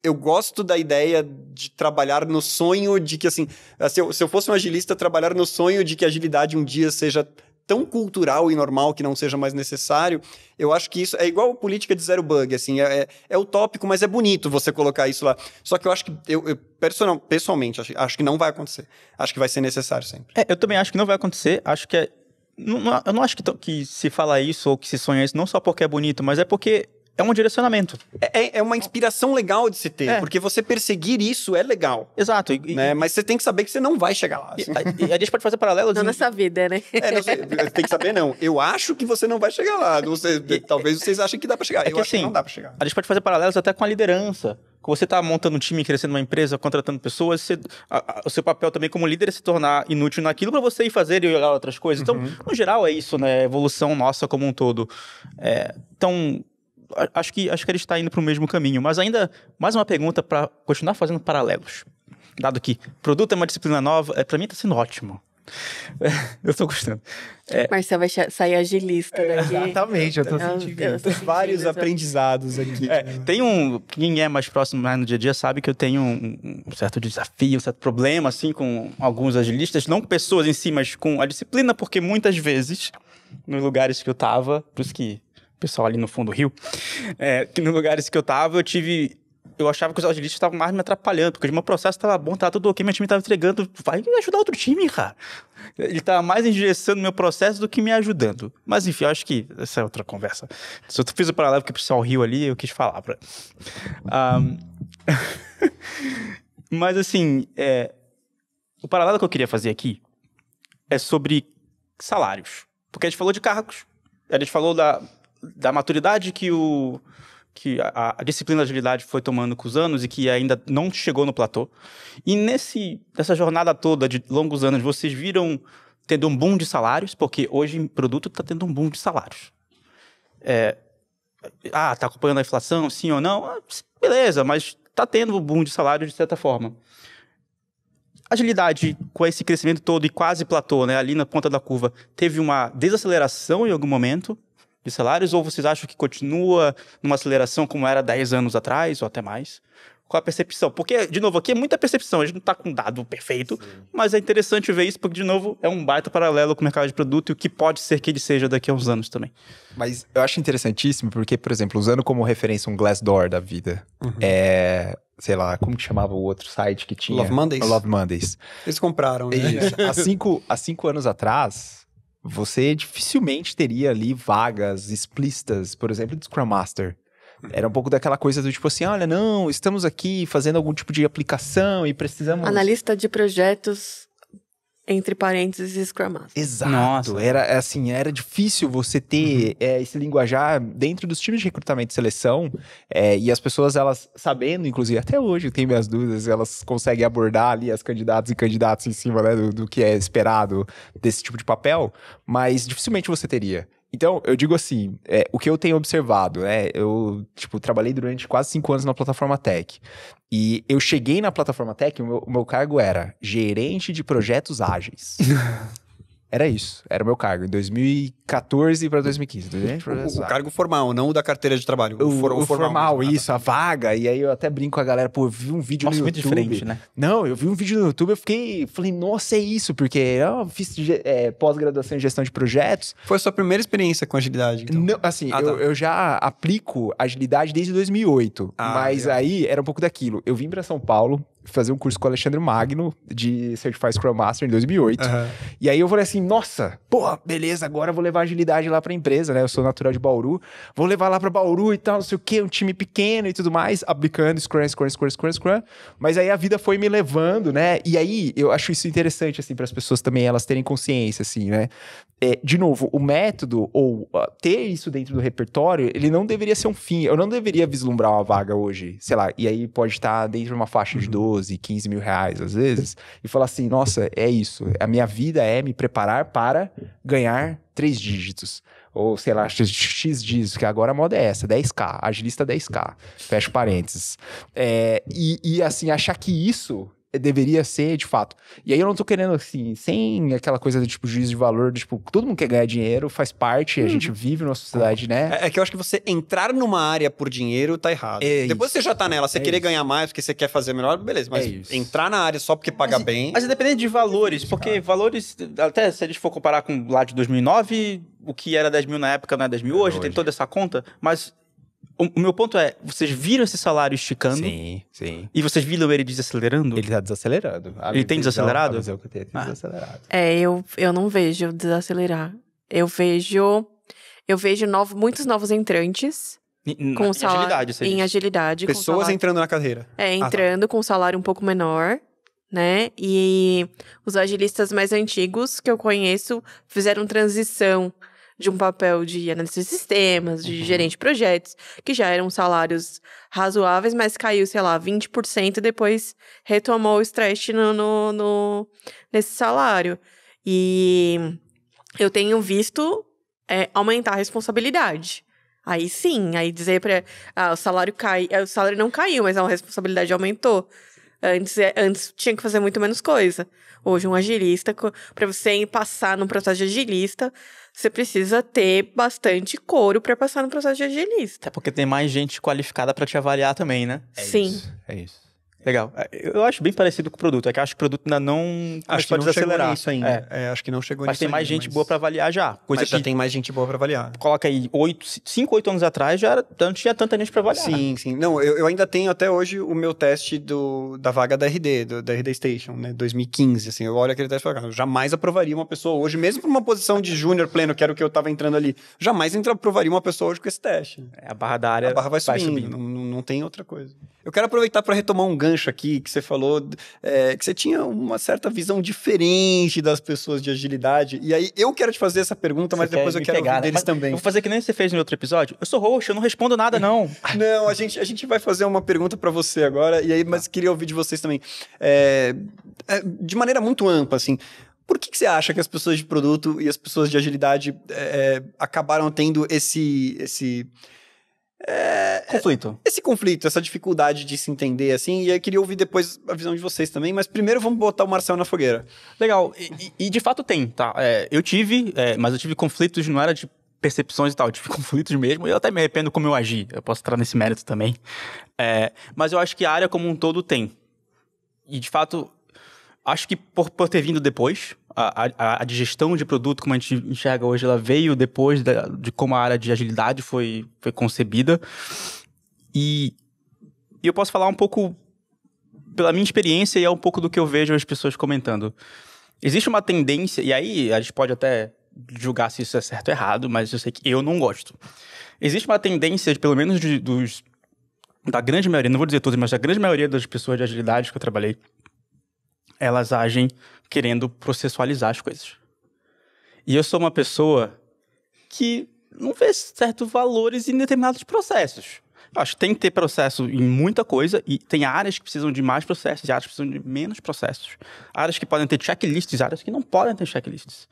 eu gosto da ideia de trabalhar no sonho de que, assim, se eu, se eu fosse um agilista, trabalhar no sonho de que a agilidade um dia seja tão cultural e normal que não seja mais necessário. Eu acho que isso é igual política de zero bug, assim, é, é, é utópico, mas é bonito você colocar isso lá. Só que eu acho que, eu, eu personal, pessoalmente, acho, acho, que não vai acontecer. Acho que vai ser necessário sempre. É, eu também acho que não vai acontecer, acho que é. Não, não, eu não acho que, que se fala isso ou que se sonha isso, não só porque é bonito, mas é porque é um direcionamento. É, é, é uma inspiração legal de se ter, é. porque você perseguir isso é legal. Exato. E, né? Mas você tem que saber que você não vai chegar lá. Assim. E, a, a gente pode fazer paralelo. Não nessa vida, né? É, não, tem que saber, não. Eu acho que você não vai chegar lá. Você, talvez vocês achem que dá pra chegar. É Eu que, acho assim, que não dá pra chegar. A gente pode fazer paralelos até com a liderança. Quando você está montando um time, crescendo uma empresa, contratando pessoas, você, a, a, o seu papel também como líder é se tornar inútil naquilo para você ir fazer e olhar outras coisas. Então, uhum. no geral, é isso, né? evolução nossa como um todo. É, então, acho que, acho que ele está indo para o mesmo caminho. Mas ainda, mais uma pergunta para continuar fazendo paralelos. Dado que produto é uma disciplina nova, é, para mim está sendo ótimo. É, eu estou gostando. É, Marcel vai sair agilista daqui. Exatamente, eu estou sentindo vários aprendizados aqui. É, tem um. Quem é mais próximo mais no dia a dia sabe que eu tenho um, um, certo desafio, um certo problema, assim, com alguns agilistas, não com pessoas em si, mas com a disciplina, porque muitas vezes, nos lugares que eu estava, para os que pessoal ali no fundo do rio, é, que nos lugares que eu tava, eu tive eu achava que os agilistas estavam mais me atrapalhando, porque o meu processo estava bom, estava tudo ok, meu time estava entregando. Vai ajudar outro time, cara. Ele estava mais engessando meu processo do que me ajudando. Mas enfim, eu acho que essa é outra conversa. Se eu fiz o paralelo que o pessoal riu ali, eu quis falar. Pra... Um... Mas assim, é... o paralelo que eu queria fazer aqui é sobre salários. Porque a gente falou de cargos, a gente falou da da maturidade que o que a, a, disciplina de agilidade foi tomando com os anos e que ainda não chegou no platô. E nesse nessa jornada toda de longos anos, vocês viram tendo um boom de salários, porque hoje o produto está tendo um boom de salários. É, ah, está acompanhando a inflação, sim ou não? Ah, beleza, mas está tendo um boom de salários de certa forma. Agilidade, com esse crescimento todo e quase platô, né, ali na ponta da curva, teve uma desaceleração em algum momento? de salários? Ou vocês acham que continua numa aceleração como era 10 anos atrás ou até mais? Qual a percepção? Porque, de novo, aqui é muita percepção, a gente não está com um dado perfeito, Sim. mas é interessante ver isso, porque, de novo, é um baita paralelo com o mercado de produto e o que pode ser que ele seja daqui a uns anos também. Mas eu acho interessantíssimo, porque, por exemplo, usando como referência um Glassdoor da vida, uhum. é sei lá, como que chamava o outro site que tinha? Love Mondays. Love Mondays. Eles compraram, né? Isso. há, cinco, há cinco anos atrás, você dificilmente teria ali vagas explícitas, por exemplo, de Scrum Master. Era um pouco daquela coisa do tipo assim, olha, não, estamos aqui fazendo algum tipo de aplicação e precisamos... Analista de projetos entre parênteses Scrum Master. Exato. Nossa. Era assim, era difícil você ter uhum. é, esse linguajar dentro dos times de recrutamento e seleção. É, e as pessoas, elas sabendo, inclusive até hoje, eu tenho minhas dúvidas, elas conseguem abordar ali as candidatas e candidatos em cima né, do, do que é esperado desse tipo de papel, mas dificilmente você teria. Então, eu digo assim, é, o que eu tenho observado, né? Eu, tipo, trabalhei durante quase cinco anos na plataforma Tech. E eu cheguei na plataforma Tech, o meu, o meu cargo era gerente de projetos ágeis. Era isso, era o meu cargo, em 2014 para 2015. O, o, cargo formal, não o da carteira de trabalho. O, o, for, o formal, formal isso, a vaga. E aí eu até brinco com a galera, pô, eu vi um vídeo nossa, no YouTube. diferente, né? Não, eu vi um vídeo no YouTube, eu fiquei, falei, nossa, é isso, porque eu fiz é, pós-graduação em gestão de projetos. Foi a sua primeira experiência com agilidade, então? Não, assim, ah, eu, tá. eu, já aplico agilidade desde 2008, ah, mas é. aí era um pouco daquilo. Eu vim para São Paulo, fazer um curso com o Alexandre Magno de Certified Scrum Master em 2008. Uhum. E aí eu falei assim, nossa, porra, beleza, agora eu vou levar agilidade lá pra empresa, né? Eu sou natural de Bauru, vou levar lá pra Bauru e tal, não sei o quê, um time pequeno e tudo mais, aplicando Scrum, Scrum, Scrum, Scrum, Scrum. Mas aí a vida foi me levando, né? E aí eu acho isso interessante, assim, para as pessoas também elas terem consciência, assim, né? É, de novo, o método ou uh, ter isso dentro do repertório, ele não deveria ser um fim. Eu não deveria vislumbrar uma vaga hoje, sei lá, e aí pode estar dentro de uma faixa uhum. de 12, 12, 15 mil reais às vezes, e falar assim: nossa, é isso. A minha vida é me preparar para ganhar três dígitos. Ou, sei lá, X, X dígitos, que agora a moda é essa, 10K, agilista 10K. Fecha parênteses. É, e, e assim, achar que isso deveria ser de fato. E aí eu não tô querendo, assim, sem aquela coisa de tipo juízo de valor, de, tipo, todo mundo quer ganhar dinheiro, faz parte, hum. a uhum. gente vive numa sociedade, né? É, é, que eu acho que você entrar numa área por dinheiro tá errado. É Depois isso. você já tá nela, você é querer isso. ganhar mais porque você quer fazer melhor, beleza, mas é entrar na área só porque paga mas, bem. Mas depende de é valores, porque valores, até se a gente for comparar com lá de 2009 o que era 10 mil na época não é 10 mil hoje, é hoje, tem toda essa conta, mas o meu ponto é, vocês viram esse salário esticando? Sim, sim. E vocês viram ele desacelerando? Ele tá desacelerando. A ele tem desacelerado? Visão, que tem, tem ah. desacelerado. É, eu, eu não vejo desacelerar. Eu vejo eu vejo novo, muitos novos entrantes. N com salário, agilidade, Em diz. agilidade. Pessoas salário, entrando na carreira. É, entrando ah, tá. com salário um pouco menor, né? E os agilistas mais antigos que eu conheço fizeram transição de um papel de analista de sistemas, de uhum. gerente de projetos, que já eram salários razoáveis, mas caiu, sei lá, 20% e depois retomou o stress no, no, no, nesse salário. E eu tenho visto é, aumentar a responsabilidade. Aí sim, aí dizer para ah, o salário cai, é, o salário não caiu, mas a responsabilidade aumentou. Antes, é, antes tinha que fazer muito menos coisa. Hoje um agilista para você passar num processo de agilista, você precisa ter bastante couro para passar no processo de agilista. Até porque tem mais gente qualificada para te avaliar também, né? É Sim. Isso, é isso. Legal. É, eu acho bem parecido com o produto. É que eu acho que o produto ainda não. Acho que não desacelerar. isso ainda. É. É, acho que não chegou mas nisso. Tem mas tem mais gente boa para avaliar já. Coisa mas já tem mais gente boa para avaliar. Coloca aí, 8, 5, 8 anos atrás já não tinha tanta gente para avaliar. Sim, sim. Não, eu, eu, ainda tenho até hoje o meu teste do, da vaga da RD, do, da RD Station, né? 2015. Assim, eu olho aquele teste e falo, eu jamais aprovaria uma pessoa hoje, mesmo para uma posição de júnior pleno, que era o que eu estava entrando ali. Jamais aprovaria uma pessoa hoje com esse teste. É, a barra da área. A barra vai, vai subindo. subindo. Não, não tem outra coisa. Eu quero aproveitar para retomar um gancho gancho aqui que você falou, é, que você tinha uma certa visão diferente das pessoas de agilidade. E aí eu quero te fazer essa pergunta, mas depois eu quero pegar, ouvir né? deles mas também. vou fazer que nem você fez no outro episódio. Eu sou roxo, eu não respondo nada, não. não, a gente, a gente vai fazer uma pergunta para você agora, e aí, mas tá. queria ouvir de vocês também. É, é, de maneira muito ampla, assim. Por que, que, você acha que as pessoas de produto e as pessoas de agilidade é, é acabaram tendo esse, esse é, conflito. Esse conflito, essa dificuldade de se entender, assim, e eu queria ouvir depois a visão de vocês também, mas primeiro vamos botar o Marcel na fogueira. Legal, e, e de fato tem, tá? É, eu tive, é, mas eu tive conflitos, não era de percepções e tal, eu tive conflitos mesmo, eu até me arrependo como eu agi, eu posso entrar nesse mérito também. É, mas eu acho que a área como um todo tem. E de fato, acho que por, por ter vindo depois, a, a, a, digestão de produto, como a gente enxerga hoje, ela veio depois da, de como a área de agilidade foi, foi concebida. E, e eu posso falar um pouco pela minha experiência e é um pouco do que eu vejo as pessoas comentando. Existe uma tendência, e aí a gente pode até julgar se isso é certo ou errado, mas eu sei que eu não gosto. Existe uma tendência, pelo menos de, dos, da grande maioria, não vou dizer todos, mas da grande maioria das pessoas de agilidade que eu trabalhei, elas agem querendo processualizar as coisas. E eu sou uma pessoa que não vê certos valores em determinados processos. Eu acho que tem que ter processo em muita coisa e tem áreas que precisam de mais processos e áreas que precisam de menos processos. Áreas que podem ter checklists, áreas que não podem ter checklists.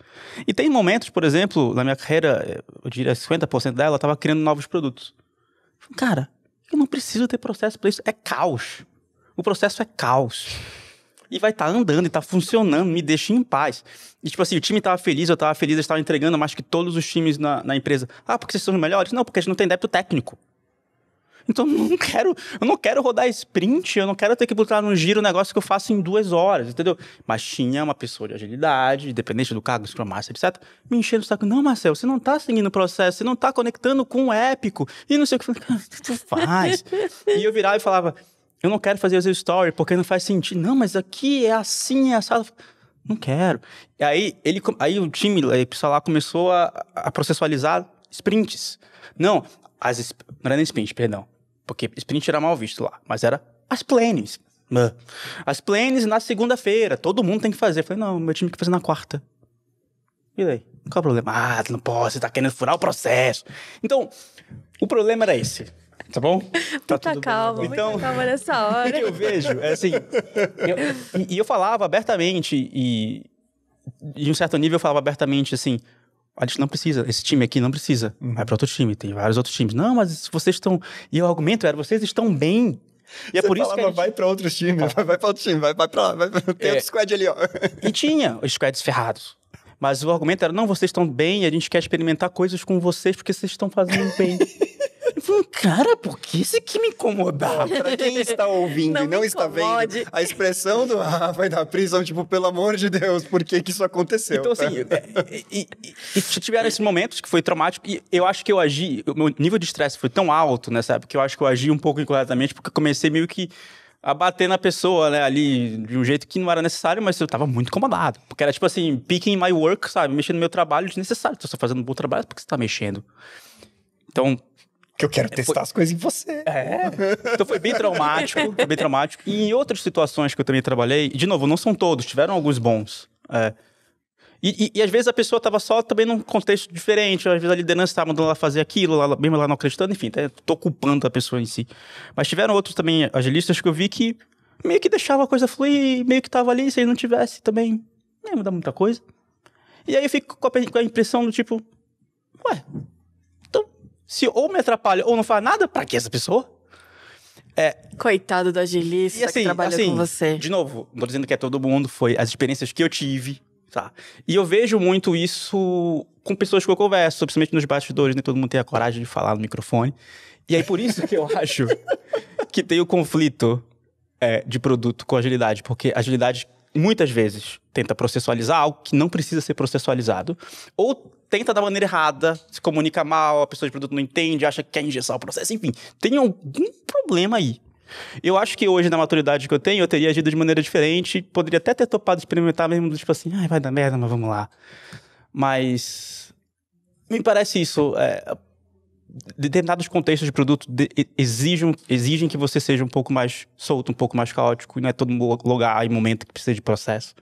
E tem momentos, por exemplo, na minha carreira, eu diria 50% dela, eu estava criando novos produtos. Cara, eu não preciso ter processo para isso, é caos. O processo é caos e vai estar tá andando e tá funcionando, me deixa em paz. E tipo assim, o time tava feliz, eu tava feliz, eles entregando mais que todos os times na, na empresa. Ah, porque vocês são os melhores? Não, porque a gente não tem débito técnico. Então eu não quero, eu não quero rodar sprint, eu não quero ter que botar num giro um negócio que eu faço em duas horas, entendeu? Mas tinha uma pessoa de agilidade, independente do cargo, Scrum Master, etc., me enchendo o saco. Não, Marcel, você não tá seguindo o processo, você não tá conectando com o épico. E não sei o que. o que tu faz? e eu virava e falava, eu não quero fazer as story porque não faz sentido. Não, mas aqui é assim, é assado. Não quero. E aí, ele, aí o time, o pessoal lá começou a, a processualizar sprints. Não, as, não era nem sprint, perdão. Porque sprint era mal visto lá, mas era as planes. As planes na segunda-feira, todo mundo tem que fazer. Eu falei, não, meu time tem que fazer na quarta. E aí, Qual é o problema? Ah, não posso, você tá querendo furar o processo. Então, o problema era esse. Tá bom? Tá muita calma, bem, então, calma nessa hora. O que eu vejo é assim. Eu, e eu falava abertamente, e de um certo nível eu falava abertamente assim: a gente não precisa, esse time aqui não precisa. Uhum. Vai para outro time, tem vários outros times. Não, mas vocês estão. E o argumento era: vocês estão bem. E é Você é por falava, isso que. Gente... vai para outro time ah. vai para outro time, vai, vai para lá, vai pra... tem é. outro squad ali, ó. E tinha os squads ferrados. Mas o argumento era: não, vocês estão bem, a gente quer experimentar coisas com vocês porque vocês estão fazendo bem. Eu falei, cara, por que isso que me incomodar? Pra quem está ouvindo não e não está vendo, a expressão do ah, vai dar prisão, tipo, pelo amor de Deus, por que, que isso aconteceu? Então, assim, é, e, e, e, tiveram esses momentos que foi traumático, e eu acho que eu agi, o meu nível de estresse foi tão alto nessa época que eu acho que eu agi um pouco incorretamente, porque eu comecei meio que a bater na pessoa, né, ali, de um jeito que não era necessário, mas eu tava muito incomodado. Porque era tipo assim, picking my work, sabe? Mexendo no meu trabalho desnecessário. Tô só fazendo um bom trabalho, por que você tá mexendo? Então, que eu quero é, testar foi... as coisas em você. É. Então foi bem traumático, foi bem traumático. E em outras situações que eu também trabalhei, de novo, não são todos, tiveram alguns bons. É. E, e, e, às vezes a pessoa estava só também num contexto diferente, às vezes a liderança estava mandando ela fazer aquilo, lá, mesmo ela não acreditando, enfim, tá, tô culpando a pessoa em si. Mas tiveram outros também agilistas que eu vi que meio que deixava a coisa fluir, meio que tava ali, se ele não tivesse também, não ia mudar muita coisa. E aí eu fico com a, com a impressão do tipo, ué, se ou me atrapalha ou não faz nada, para que essa pessoa? É, Coitado da agilista tá assim, que trabalha assim, com você. De novo, não tô dizendo que é todo mundo, foi as experiências que eu tive, tá? E eu vejo muito isso com pessoas que eu converso, principalmente nos bastidores, nem né? todo mundo tem a coragem de falar no microfone. E aí por isso que eu acho que tem o conflito é, de produto com agilidade, porque agilidade muitas vezes tenta processualizar algo que não precisa ser processualizado, ou tenta da maneira errada, se comunica mal, a pessoa de produto não entende, acha que quer engessar o processo, enfim, tem algum problema aí. Eu acho que hoje, na maturidade que eu tenho, eu teria agido de maneira diferente, poderia até ter topado experimentar mesmo, tipo assim, ai, vai dar merda, mas vamos lá. Mas. Me parece isso. É, determinados contextos de produto de, exigem, exigem que você seja um pouco mais solto, um pouco mais caótico, e não é todo lugar e momento que precisa de processo.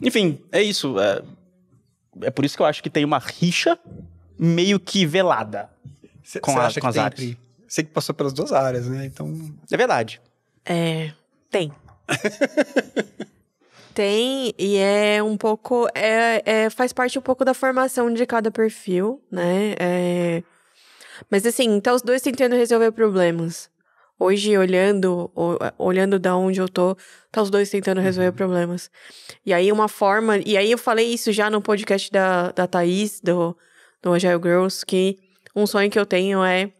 Enfim, é isso. É, é por isso que eu acho que tem uma rixa meio que velada cê, com, cê a, acha com as áreas. Você que passou pelas duas áreas, né? Então. É verdade. É. Tem. tem, e é um pouco. É, é, faz parte um pouco da formação de cada perfil, né? É... Mas assim, então os dois tentando resolver problemas. Hoje, olhando, olhando da onde eu tô, tá os dois tentando uhum. resolver problemas. E aí, uma forma. E aí, eu falei isso já no podcast da, da Thaís, do, do Agile Girls, que um sonho que eu tenho é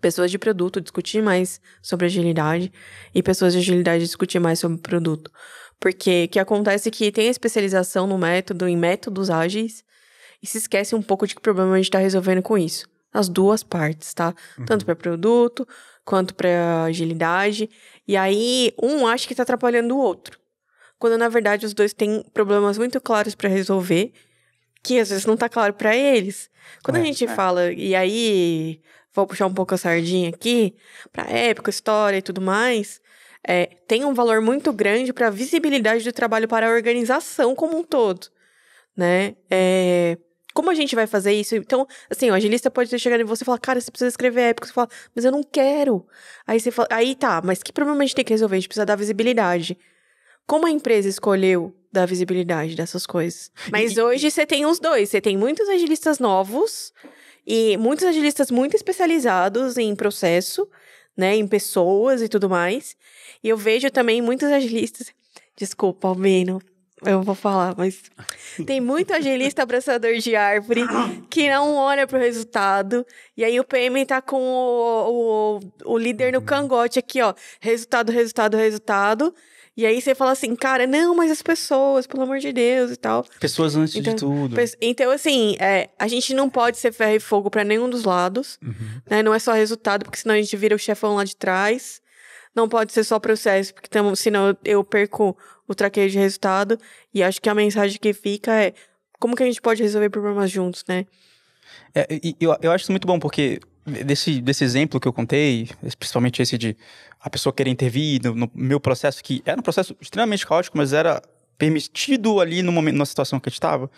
pessoas de produto discutir mais sobre agilidade e pessoas de agilidade discutir mais sobre produto. Porque o que acontece é que tem a especialização no método, em métodos ágeis, e se esquece um pouco de que problema a gente está resolvendo com isso. As duas partes, tá? Uhum. Tanto para produto quanto para agilidade. E aí, um acha que está atrapalhando o outro. Quando, na verdade, os dois têm problemas muito claros para resolver, que às vezes não está claro para eles. Quando é, a gente é. fala, e aí, vou puxar um pouco a sardinha aqui, para época, história e tudo mais, é, tem um valor muito grande para a visibilidade do trabalho para a organização como um todo, né? É, como a gente vai fazer isso? Então, assim, o agilista pode ter chegado em você e falar, cara, você precisa escrever épico. Você fala, mas eu não quero. Aí você fala, aí tá, mas que problema a gente tem que resolver? A gente precisa dar visibilidade. Como a empresa escolheu dar visibilidade dessas coisas? Mas e... hoje você tem os dois. Você tem muitos agilistas novos e muitos agilistas muito especializados em processo, né, em pessoas e tudo mais. E eu vejo também muitos agilistas. Desculpa, Albino. Eu vou falar, mas tem muito agilista abraçador de árvore que não olha pro resultado. E aí o PM tá com o, o, o líder no cangote aqui, ó. Resultado, resultado, resultado. E aí você fala assim, cara, não, mas as pessoas, pelo amor de Deus e tal. Pessoas antes então, de tudo. Então, assim, é, a gente não pode ser ferro e fogo para nenhum dos lados. Uhum. Né? Não é só resultado, porque senão a gente vira o chefão lá de trás. Não pode ser só processo, porque tamo, senão eu perco o traqueio de resultado. E acho que a mensagem que fica é como que a gente pode resolver problemas juntos, né? É, eu, eu acho isso muito bom, porque desse, desse exemplo que eu contei, principalmente esse de a pessoa querer intervir no, no meu processo, que era um processo extremamente caótico, mas era permitido ali no momento, na situação que a gente estava,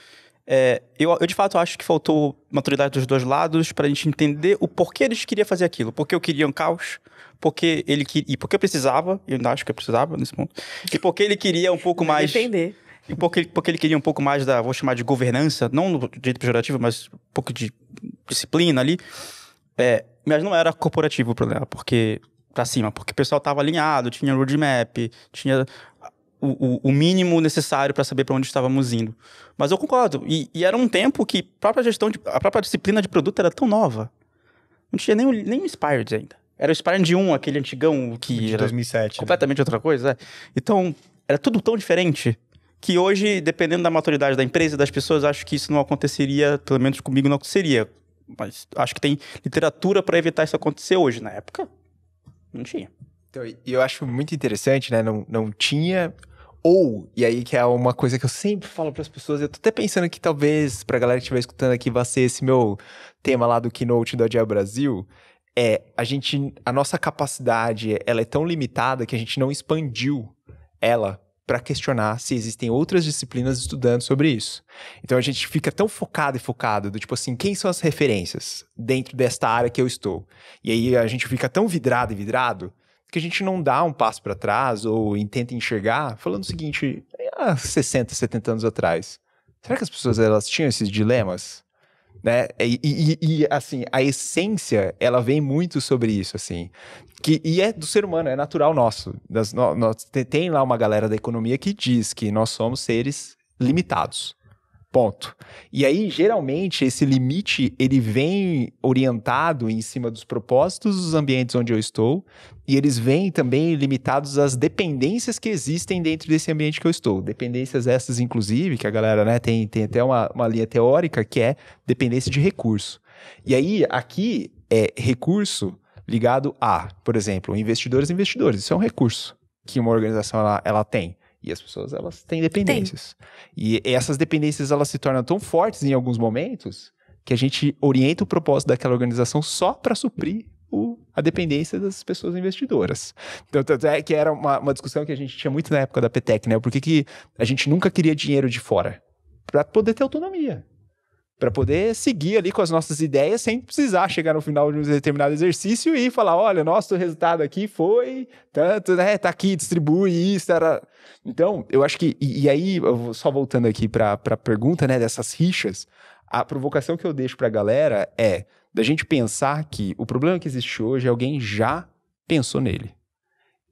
é, eu, eu, de fato acho que faltou maturidade dos dois lados para a gente entender o porquê eles queriam fazer aquilo. Porque eu queria um caos, porque ele queria. E porque eu precisava, eu não acho que eu precisava nesse ponto. E porque ele queria um pouco mais. entender E porque, porque ele queria um pouco mais da, vou chamar de governança, não no direito pejorativo, mas um pouco de disciplina ali. É, mas não era corporativo o problema, porque para cima, porque o pessoal tava alinhado, tinha roadmap, tinha o, o, mínimo necessário para saber para onde estávamos indo. Mas eu concordo. E, e era um tempo que a própria gestão, de, a própria disciplina de produto era tão nova. Não tinha nem, nem Inspired ainda. Era o de 1, aquele antigão que. De 2007. Né? Completamente né? outra coisa. É. Então, era tudo tão diferente que hoje, dependendo da maturidade da empresa e das pessoas, acho que isso não aconteceria, pelo menos comigo não aconteceria. Mas acho que tem literatura para evitar isso acontecer hoje. Na época, não tinha. Então, e eu acho muito interessante, né? Não, não tinha. Ou, e aí que é uma coisa que eu sempre falo para as pessoas, eu tô até pensando que talvez, para a galera que estiver escutando aqui, vai ser esse meu tema lá do Keynote da Dia Brasil, é a gente a nossa capacidade ela é tão limitada que a gente não expandiu ela para questionar se existem outras disciplinas estudando sobre isso. Então a gente fica tão focado e focado do tipo assim, quem são as referências dentro desta área que eu estou? E aí a gente fica tão vidrado e vidrado que a gente não dá um passo para trás ou tenta enxergar, falando o seguinte, há 60, 70 anos atrás, será que as pessoas elas tinham esses dilemas? né? E, e, e, assim, a essência, ela vem muito sobre isso, assim. Que, e é do ser humano, é natural nosso. nós, tem lá uma galera da economia que diz que nós somos seres limitados. Ponto. E aí, geralmente, esse limite ele vem orientado em cima dos propósitos dos ambientes onde eu estou, e eles vêm também limitados às dependências que existem dentro desse ambiente que eu estou. Dependências essas, inclusive, que a galera né, tem, tem até uma, uma linha teórica que é dependência de recurso. E aí, aqui é recurso ligado a, por exemplo, investidores e investidores. Isso é um recurso que uma organização ela, ela tem. E as pessoas, elas têm dependências. Tem. E essas dependências, elas se tornam tão fortes em alguns momentos que a gente orienta o propósito daquela organização só para suprir o, a dependência das pessoas investidoras. Então, é que era uma, uma, discussão que a gente tinha muito na época da PETEC, né? Por que a gente nunca queria dinheiro de fora? Para poder ter autonomia para poder seguir ali com as nossas ideias sem precisar chegar no final de um determinado exercício e falar, olha, nosso resultado aqui foi tanto, né? Tá aqui, distribui isso. era Então, eu acho que e, e aí, só voltando aqui para a pergunta, né, dessas rixas, a provocação que eu deixo para a galera é da gente pensar que o problema que existe hoje alguém já pensou nele.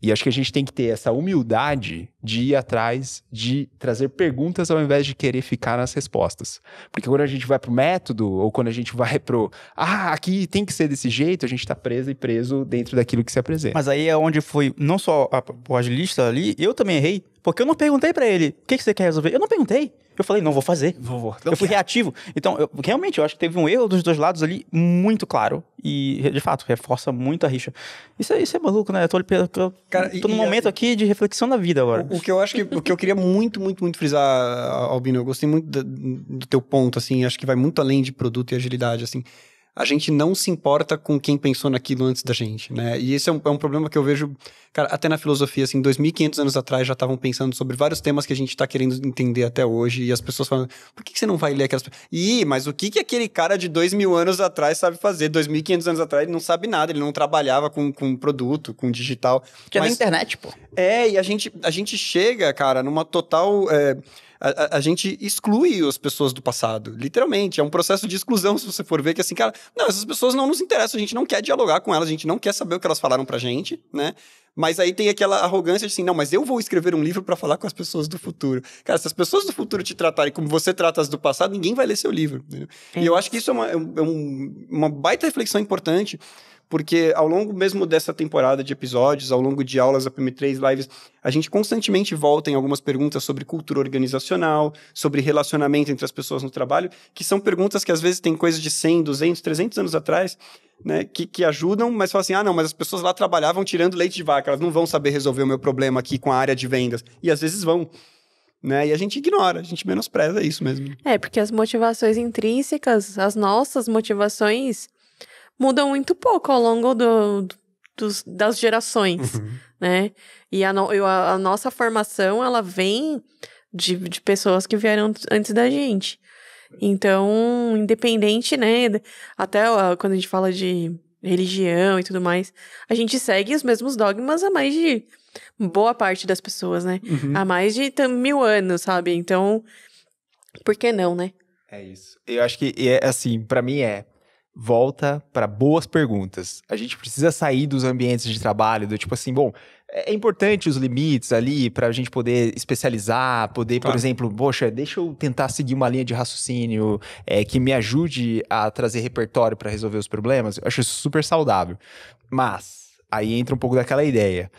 E acho que a gente tem que ter essa humildade de ir atrás, de trazer perguntas ao invés de querer ficar nas respostas. Porque quando a gente vai pro método, ou quando a gente vai pro ah, aqui tem que ser desse jeito, a gente está preso e preso dentro daquilo que se apresenta. Mas aí é onde foi não só a, o agilista ali, eu também errei, porque eu não perguntei para ele o que, que você quer resolver. Eu não perguntei. Eu falei, não vou fazer. Vou, vou. Eu fui reativo. Então, eu, realmente, eu acho que teve um erro dos dois lados ali muito claro. E, de fato, reforça muito a rixa. Isso, é, isso é maluco, né? Eu tô, eu, tô, tô num momento assim, aqui de reflexão da vida agora. O, o, que eu acho que. o que eu queria muito, muito, muito frisar, Albino, eu gostei muito do, do teu ponto, assim. Acho que vai muito além de produto e agilidade, assim a gente não se importa com quem pensou naquilo antes da gente, né? E esse é um, é um problema que eu vejo, cara, até na filosofia, assim, 2.500 anos atrás já estavam pensando sobre vários temas que a gente está querendo entender até hoje, e as pessoas falam, por que, que você não vai ler aquelas... Ih, mas o que que aquele cara de 2.000 anos atrás sabe fazer? 2.500 anos atrás ele não sabe nada, ele não trabalhava com, com produto, com digital. Que é mas... da internet, pô. É, e a gente, a gente chega, cara, numa total... É a, a, gente exclui as pessoas do passado, literalmente. É um processo de exclusão, se você for ver, que assim, cara, não, essas pessoas não nos interessam, a gente não quer dialogar com elas, a gente não quer saber o que elas falaram pra gente, né? Mas aí tem aquela arrogância de assim, não, mas eu vou escrever um livro para falar com as pessoas do futuro. Cara, se as pessoas do futuro te tratarem como você trata as do passado, ninguém vai ler seu livro. E eu é. acho que isso é uma, é um, é uma baita reflexão importante, porque ao longo mesmo dessa temporada de episódios, ao longo de aulas da PM3 Lives, a gente constantemente volta em algumas perguntas sobre cultura organizacional, sobre relacionamento entre as pessoas no trabalho, que são perguntas que às vezes tem coisas de 100, 200, 300 anos atrás, né, que, que ajudam, mas falam assim, ah não, mas as pessoas lá trabalhavam tirando leite de vaca, elas não vão saber resolver o meu problema aqui com a área de vendas, e às vezes vão né? E a gente ignora, a gente menospreza isso mesmo. É, porque as motivações intrínsecas, as nossas motivações muda muito pouco ao longo do, do dos, das gerações, uhum. né? E a, eu, a, a, nossa formação, ela vem de, de pessoas que vieram antes da gente. Então, independente, né? Até quando a gente fala de religião e tudo mais, a gente segue os mesmos dogmas há mais de boa parte das pessoas, né? Uhum. Há mais de mil anos, sabe? Então, por que não, né? É isso. Eu acho que, é, assim, para mim é volta para boas perguntas. A gente precisa sair dos ambientes de trabalho, do tipo assim, bom, é, é importante os limites ali para a gente poder especializar, poder, claro. por exemplo, poxa, deixa eu tentar seguir uma linha de raciocínio é, que me ajude a trazer repertório para resolver os problemas. Eu acho isso super saudável. Mas aí entra um pouco daquela ideia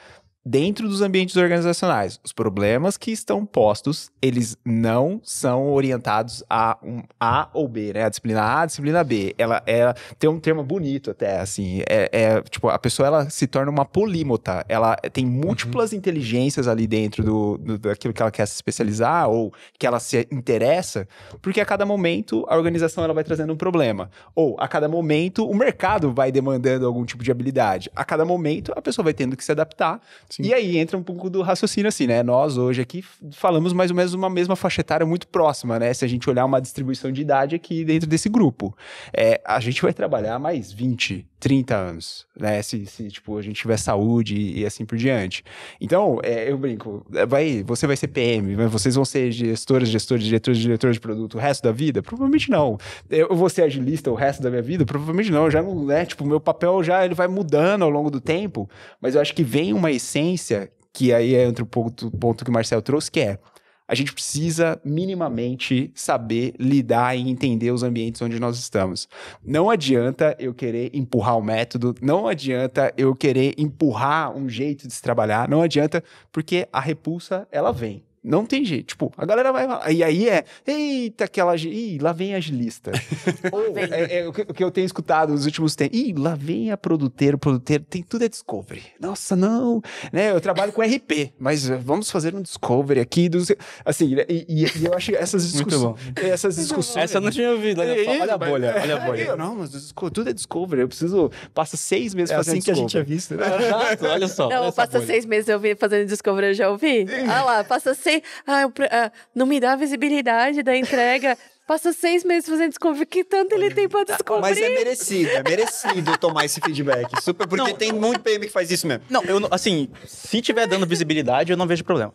dentro dos ambientes organizacionais. Os problemas que estão postos, eles não são orientados a um A ou B, né? A disciplina A, a disciplina B. Ela, ela é, tem um termo bonito até, assim, é, é tipo, a pessoa ela se torna uma polímota, ela tem uhum. múltiplas uhum. inteligências ali dentro do, do, daquilo que ela quer se especializar ou que ela se interessa, porque a cada momento a organização ela vai trazendo um problema, ou a cada momento o mercado vai demandando algum tipo de habilidade. A cada momento a pessoa vai tendo que se adaptar Sim. E aí entra um pouco do raciocínio assim, né? Nós hoje aqui falamos mais ou menos uma mesma faixa etária muito próxima, né? Se a gente olhar uma distribuição de idade aqui dentro desse grupo, é, a gente vai trabalhar mais 20, 30 anos, né? Se, se tipo, a gente tiver saúde e, e assim por diante. Então, é, eu brinco, é, vai, você vai ser PM, vocês vão ser gestores, gestores, diretores, diretores de produto o resto da vida? Provavelmente não. Eu vou ser agilista o resto da minha vida? Provavelmente não. já não, né? Tipo, meu papel já ele vai mudando ao longo do tempo, mas eu acho que vem uma essência essência, que aí é entra o ponto, ponto que o Marcel trouxe, que é a gente precisa minimamente saber lidar e entender os ambientes onde nós estamos. Não adianta eu querer empurrar o um método, não adianta eu querer empurrar um jeito de se trabalhar, não adianta, porque a repulsa ela vem. Não tem jeito. Tipo, a galera vai. E aí é. Eita, aquela. Ih, lá vem as listas. Ou é, é, o, que, o que eu tenho escutado nos últimos tempos. Ih, lá vem a produtora produteiro. Tem tudo é Discovery. Nossa, não. Né, eu trabalho com RP, mas eh, vamos fazer um Discovery aqui. Dos, assim, né, e, e, e eu acho que essas discussões. Muito bom. Essas discussões. Essa eu não tinha ouvido. Olha, é, olha a bolha. Olha a bolha. não, mas tudo é Discovery. Eu preciso. Passa seis meses é assim fazendo assim que a gente é visto, né? Exato, olha só. Não, olha passa seis meses eu vim fazendo Discovery, eu já ouvi. Olha ah lá, passa seis ah, eu, ah, não me dá a visibilidade da entrega. Passa seis meses fazendo descobrir que tanto ele tem pra tá, descobrir. Mas é merecido, é merecido tomar esse feedback. Super, porque não, tem muito PM que faz isso mesmo. Não, eu, assim, se tiver dando visibilidade, eu não vejo problema.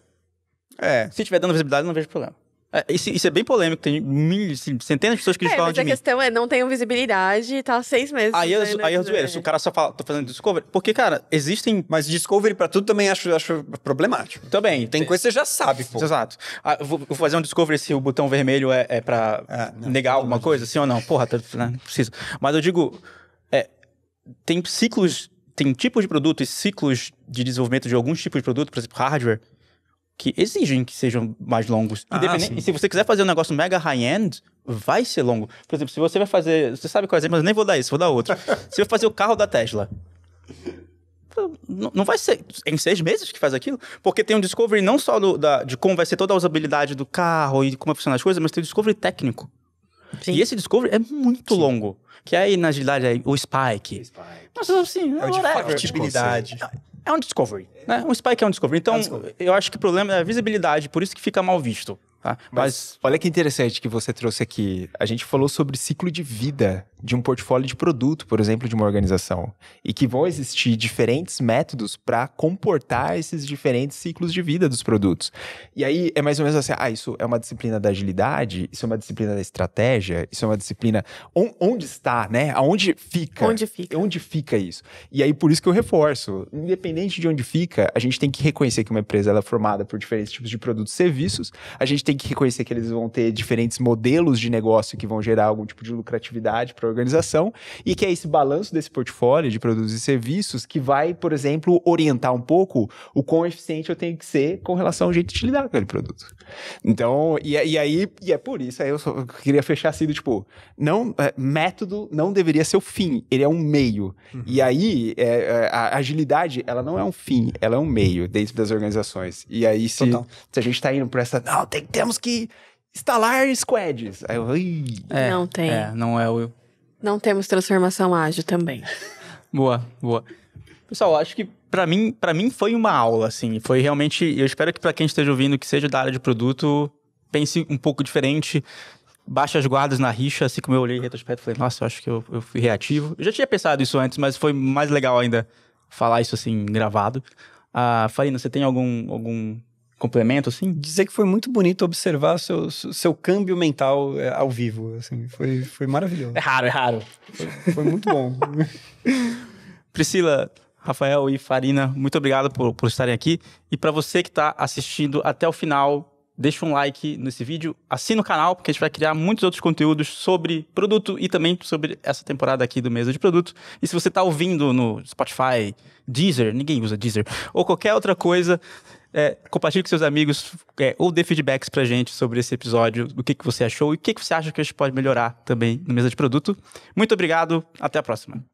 É. Se tiver dando visibilidade, eu não vejo problema. É, isso, isso, é bem polêmico, tem mil, assim, centenas de pessoas que é, falam de mim. mas a questão é, não tenho visibilidade e tá seis meses. Aí, né, aí zoeira, é, se é. o cara só fala, tô fazendo Discovery, porque, cara, existem... Mas Discovery pra tudo também acho, acho problemático. Também. Tem é. coisa que você já sabe, pô. Exato. Ah, vou, vou, fazer um Discovery se o botão vermelho é, é pra ah, negar não, alguma coisa, sim ou não. Porra, tá, né, não preciso. Mas eu digo, é, tem ciclos tem tipos de produto e ciclos de desenvolvimento de alguns tipos de produto, por exemplo, hardware, que exigem que sejam mais longos. Ah, e se você quiser fazer um negócio mega high-end, vai ser longo. Por exemplo, se você vai fazer. Você sabe qual exemplo, mas nem vou dar isso, vou dar outro. se vai fazer o carro da Tesla. Não, vai ser em seis meses que faz aquilo, porque tem um discovery não só do, da, de como vai ser toda a usabilidade do carro e como vai funcionar as coisas, mas tem um discovery técnico. Sim. E esse discovery é muito Sim. longo. Que é aí, na agilidade, é o Spike. Spike. Nossa, assim, é, o de factibilidade. É um discovery, né? Um spike é um discovery. Então, é um discovery. eu acho que o problema é a visibilidade, por isso que fica mal visto. Tá? Mas, Mas, olha que interessante que você trouxe aqui. A gente falou sobre ciclo de vida de um portfólio de produto, por exemplo, de uma organização. E que vão existir diferentes métodos para comportar esses diferentes ciclos de vida dos produtos. E aí é mais ou menos assim: ah, isso é uma disciplina da agilidade, isso é uma disciplina da estratégia, isso é uma disciplina. On, onde está, né? Aonde fica? Onde fica? Onde fica isso? E aí por isso que eu reforço: independente de onde fica, a gente tem que reconhecer que uma empresa é formada por diferentes tipos de produtos e serviços, a gente tem tem que reconhecer que eles vão ter diferentes modelos de negócio que vão gerar algum tipo de lucratividade para a organização e que é esse balanço desse portfólio de produtos e serviços que vai, por exemplo, orientar um pouco o quão eficiente eu tenho que ser com relação ao jeito de lidar com aquele produto. Então, e, e aí, e é por isso, aí eu só queria fechar assim, do tipo, não, é, método não deveria ser o fim, ele é um meio. Uhum. E aí, é, é, a agilidade, ela não é um fim, ela é um meio dentro das organizações. E aí, se, se a gente está indo para essa, não, tem que ter temos que instalar squads. Aí eu, É, não tem. É, não é o. Não temos transformação ágil também. boa, boa. Pessoal, acho que para mim, para mim foi uma aula assim, foi realmente, eu espero que para quem esteja ouvindo que seja da área de produto, pense um pouco diferente, baixe as guardas na rixa, assim como eu olhei em retrospecto, falei, nossa, eu acho que eu, eu fui reativo. Eu já tinha pensado isso antes, mas foi mais legal ainda falar isso assim gravado. Ah, Farina, você tem algum algum complemento, assim? Dizer que foi muito bonito observar seu, seu câmbio mental eh, ao vivo, assim, foi, foi maravilhoso. É raro, é raro. Foi, foi muito bom. Priscila, Rafael e Farina, muito obrigado por, por estarem aqui. E para você que está assistindo até o final, deixa um like nesse vídeo, assina o canal, porque a gente vai criar muitos outros conteúdos sobre produto e também sobre essa temporada aqui do Mesa de Produto. E se você está ouvindo no Spotify, Deezer, ninguém usa Deezer, ou qualquer outra coisa, é, compartilhe com seus amigos é, ou dê feedbacks pra gente sobre esse episódio, o que, que você achou e o que, que você acha que a gente pode melhorar também no mesa de produto. Muito obrigado, até a próxima.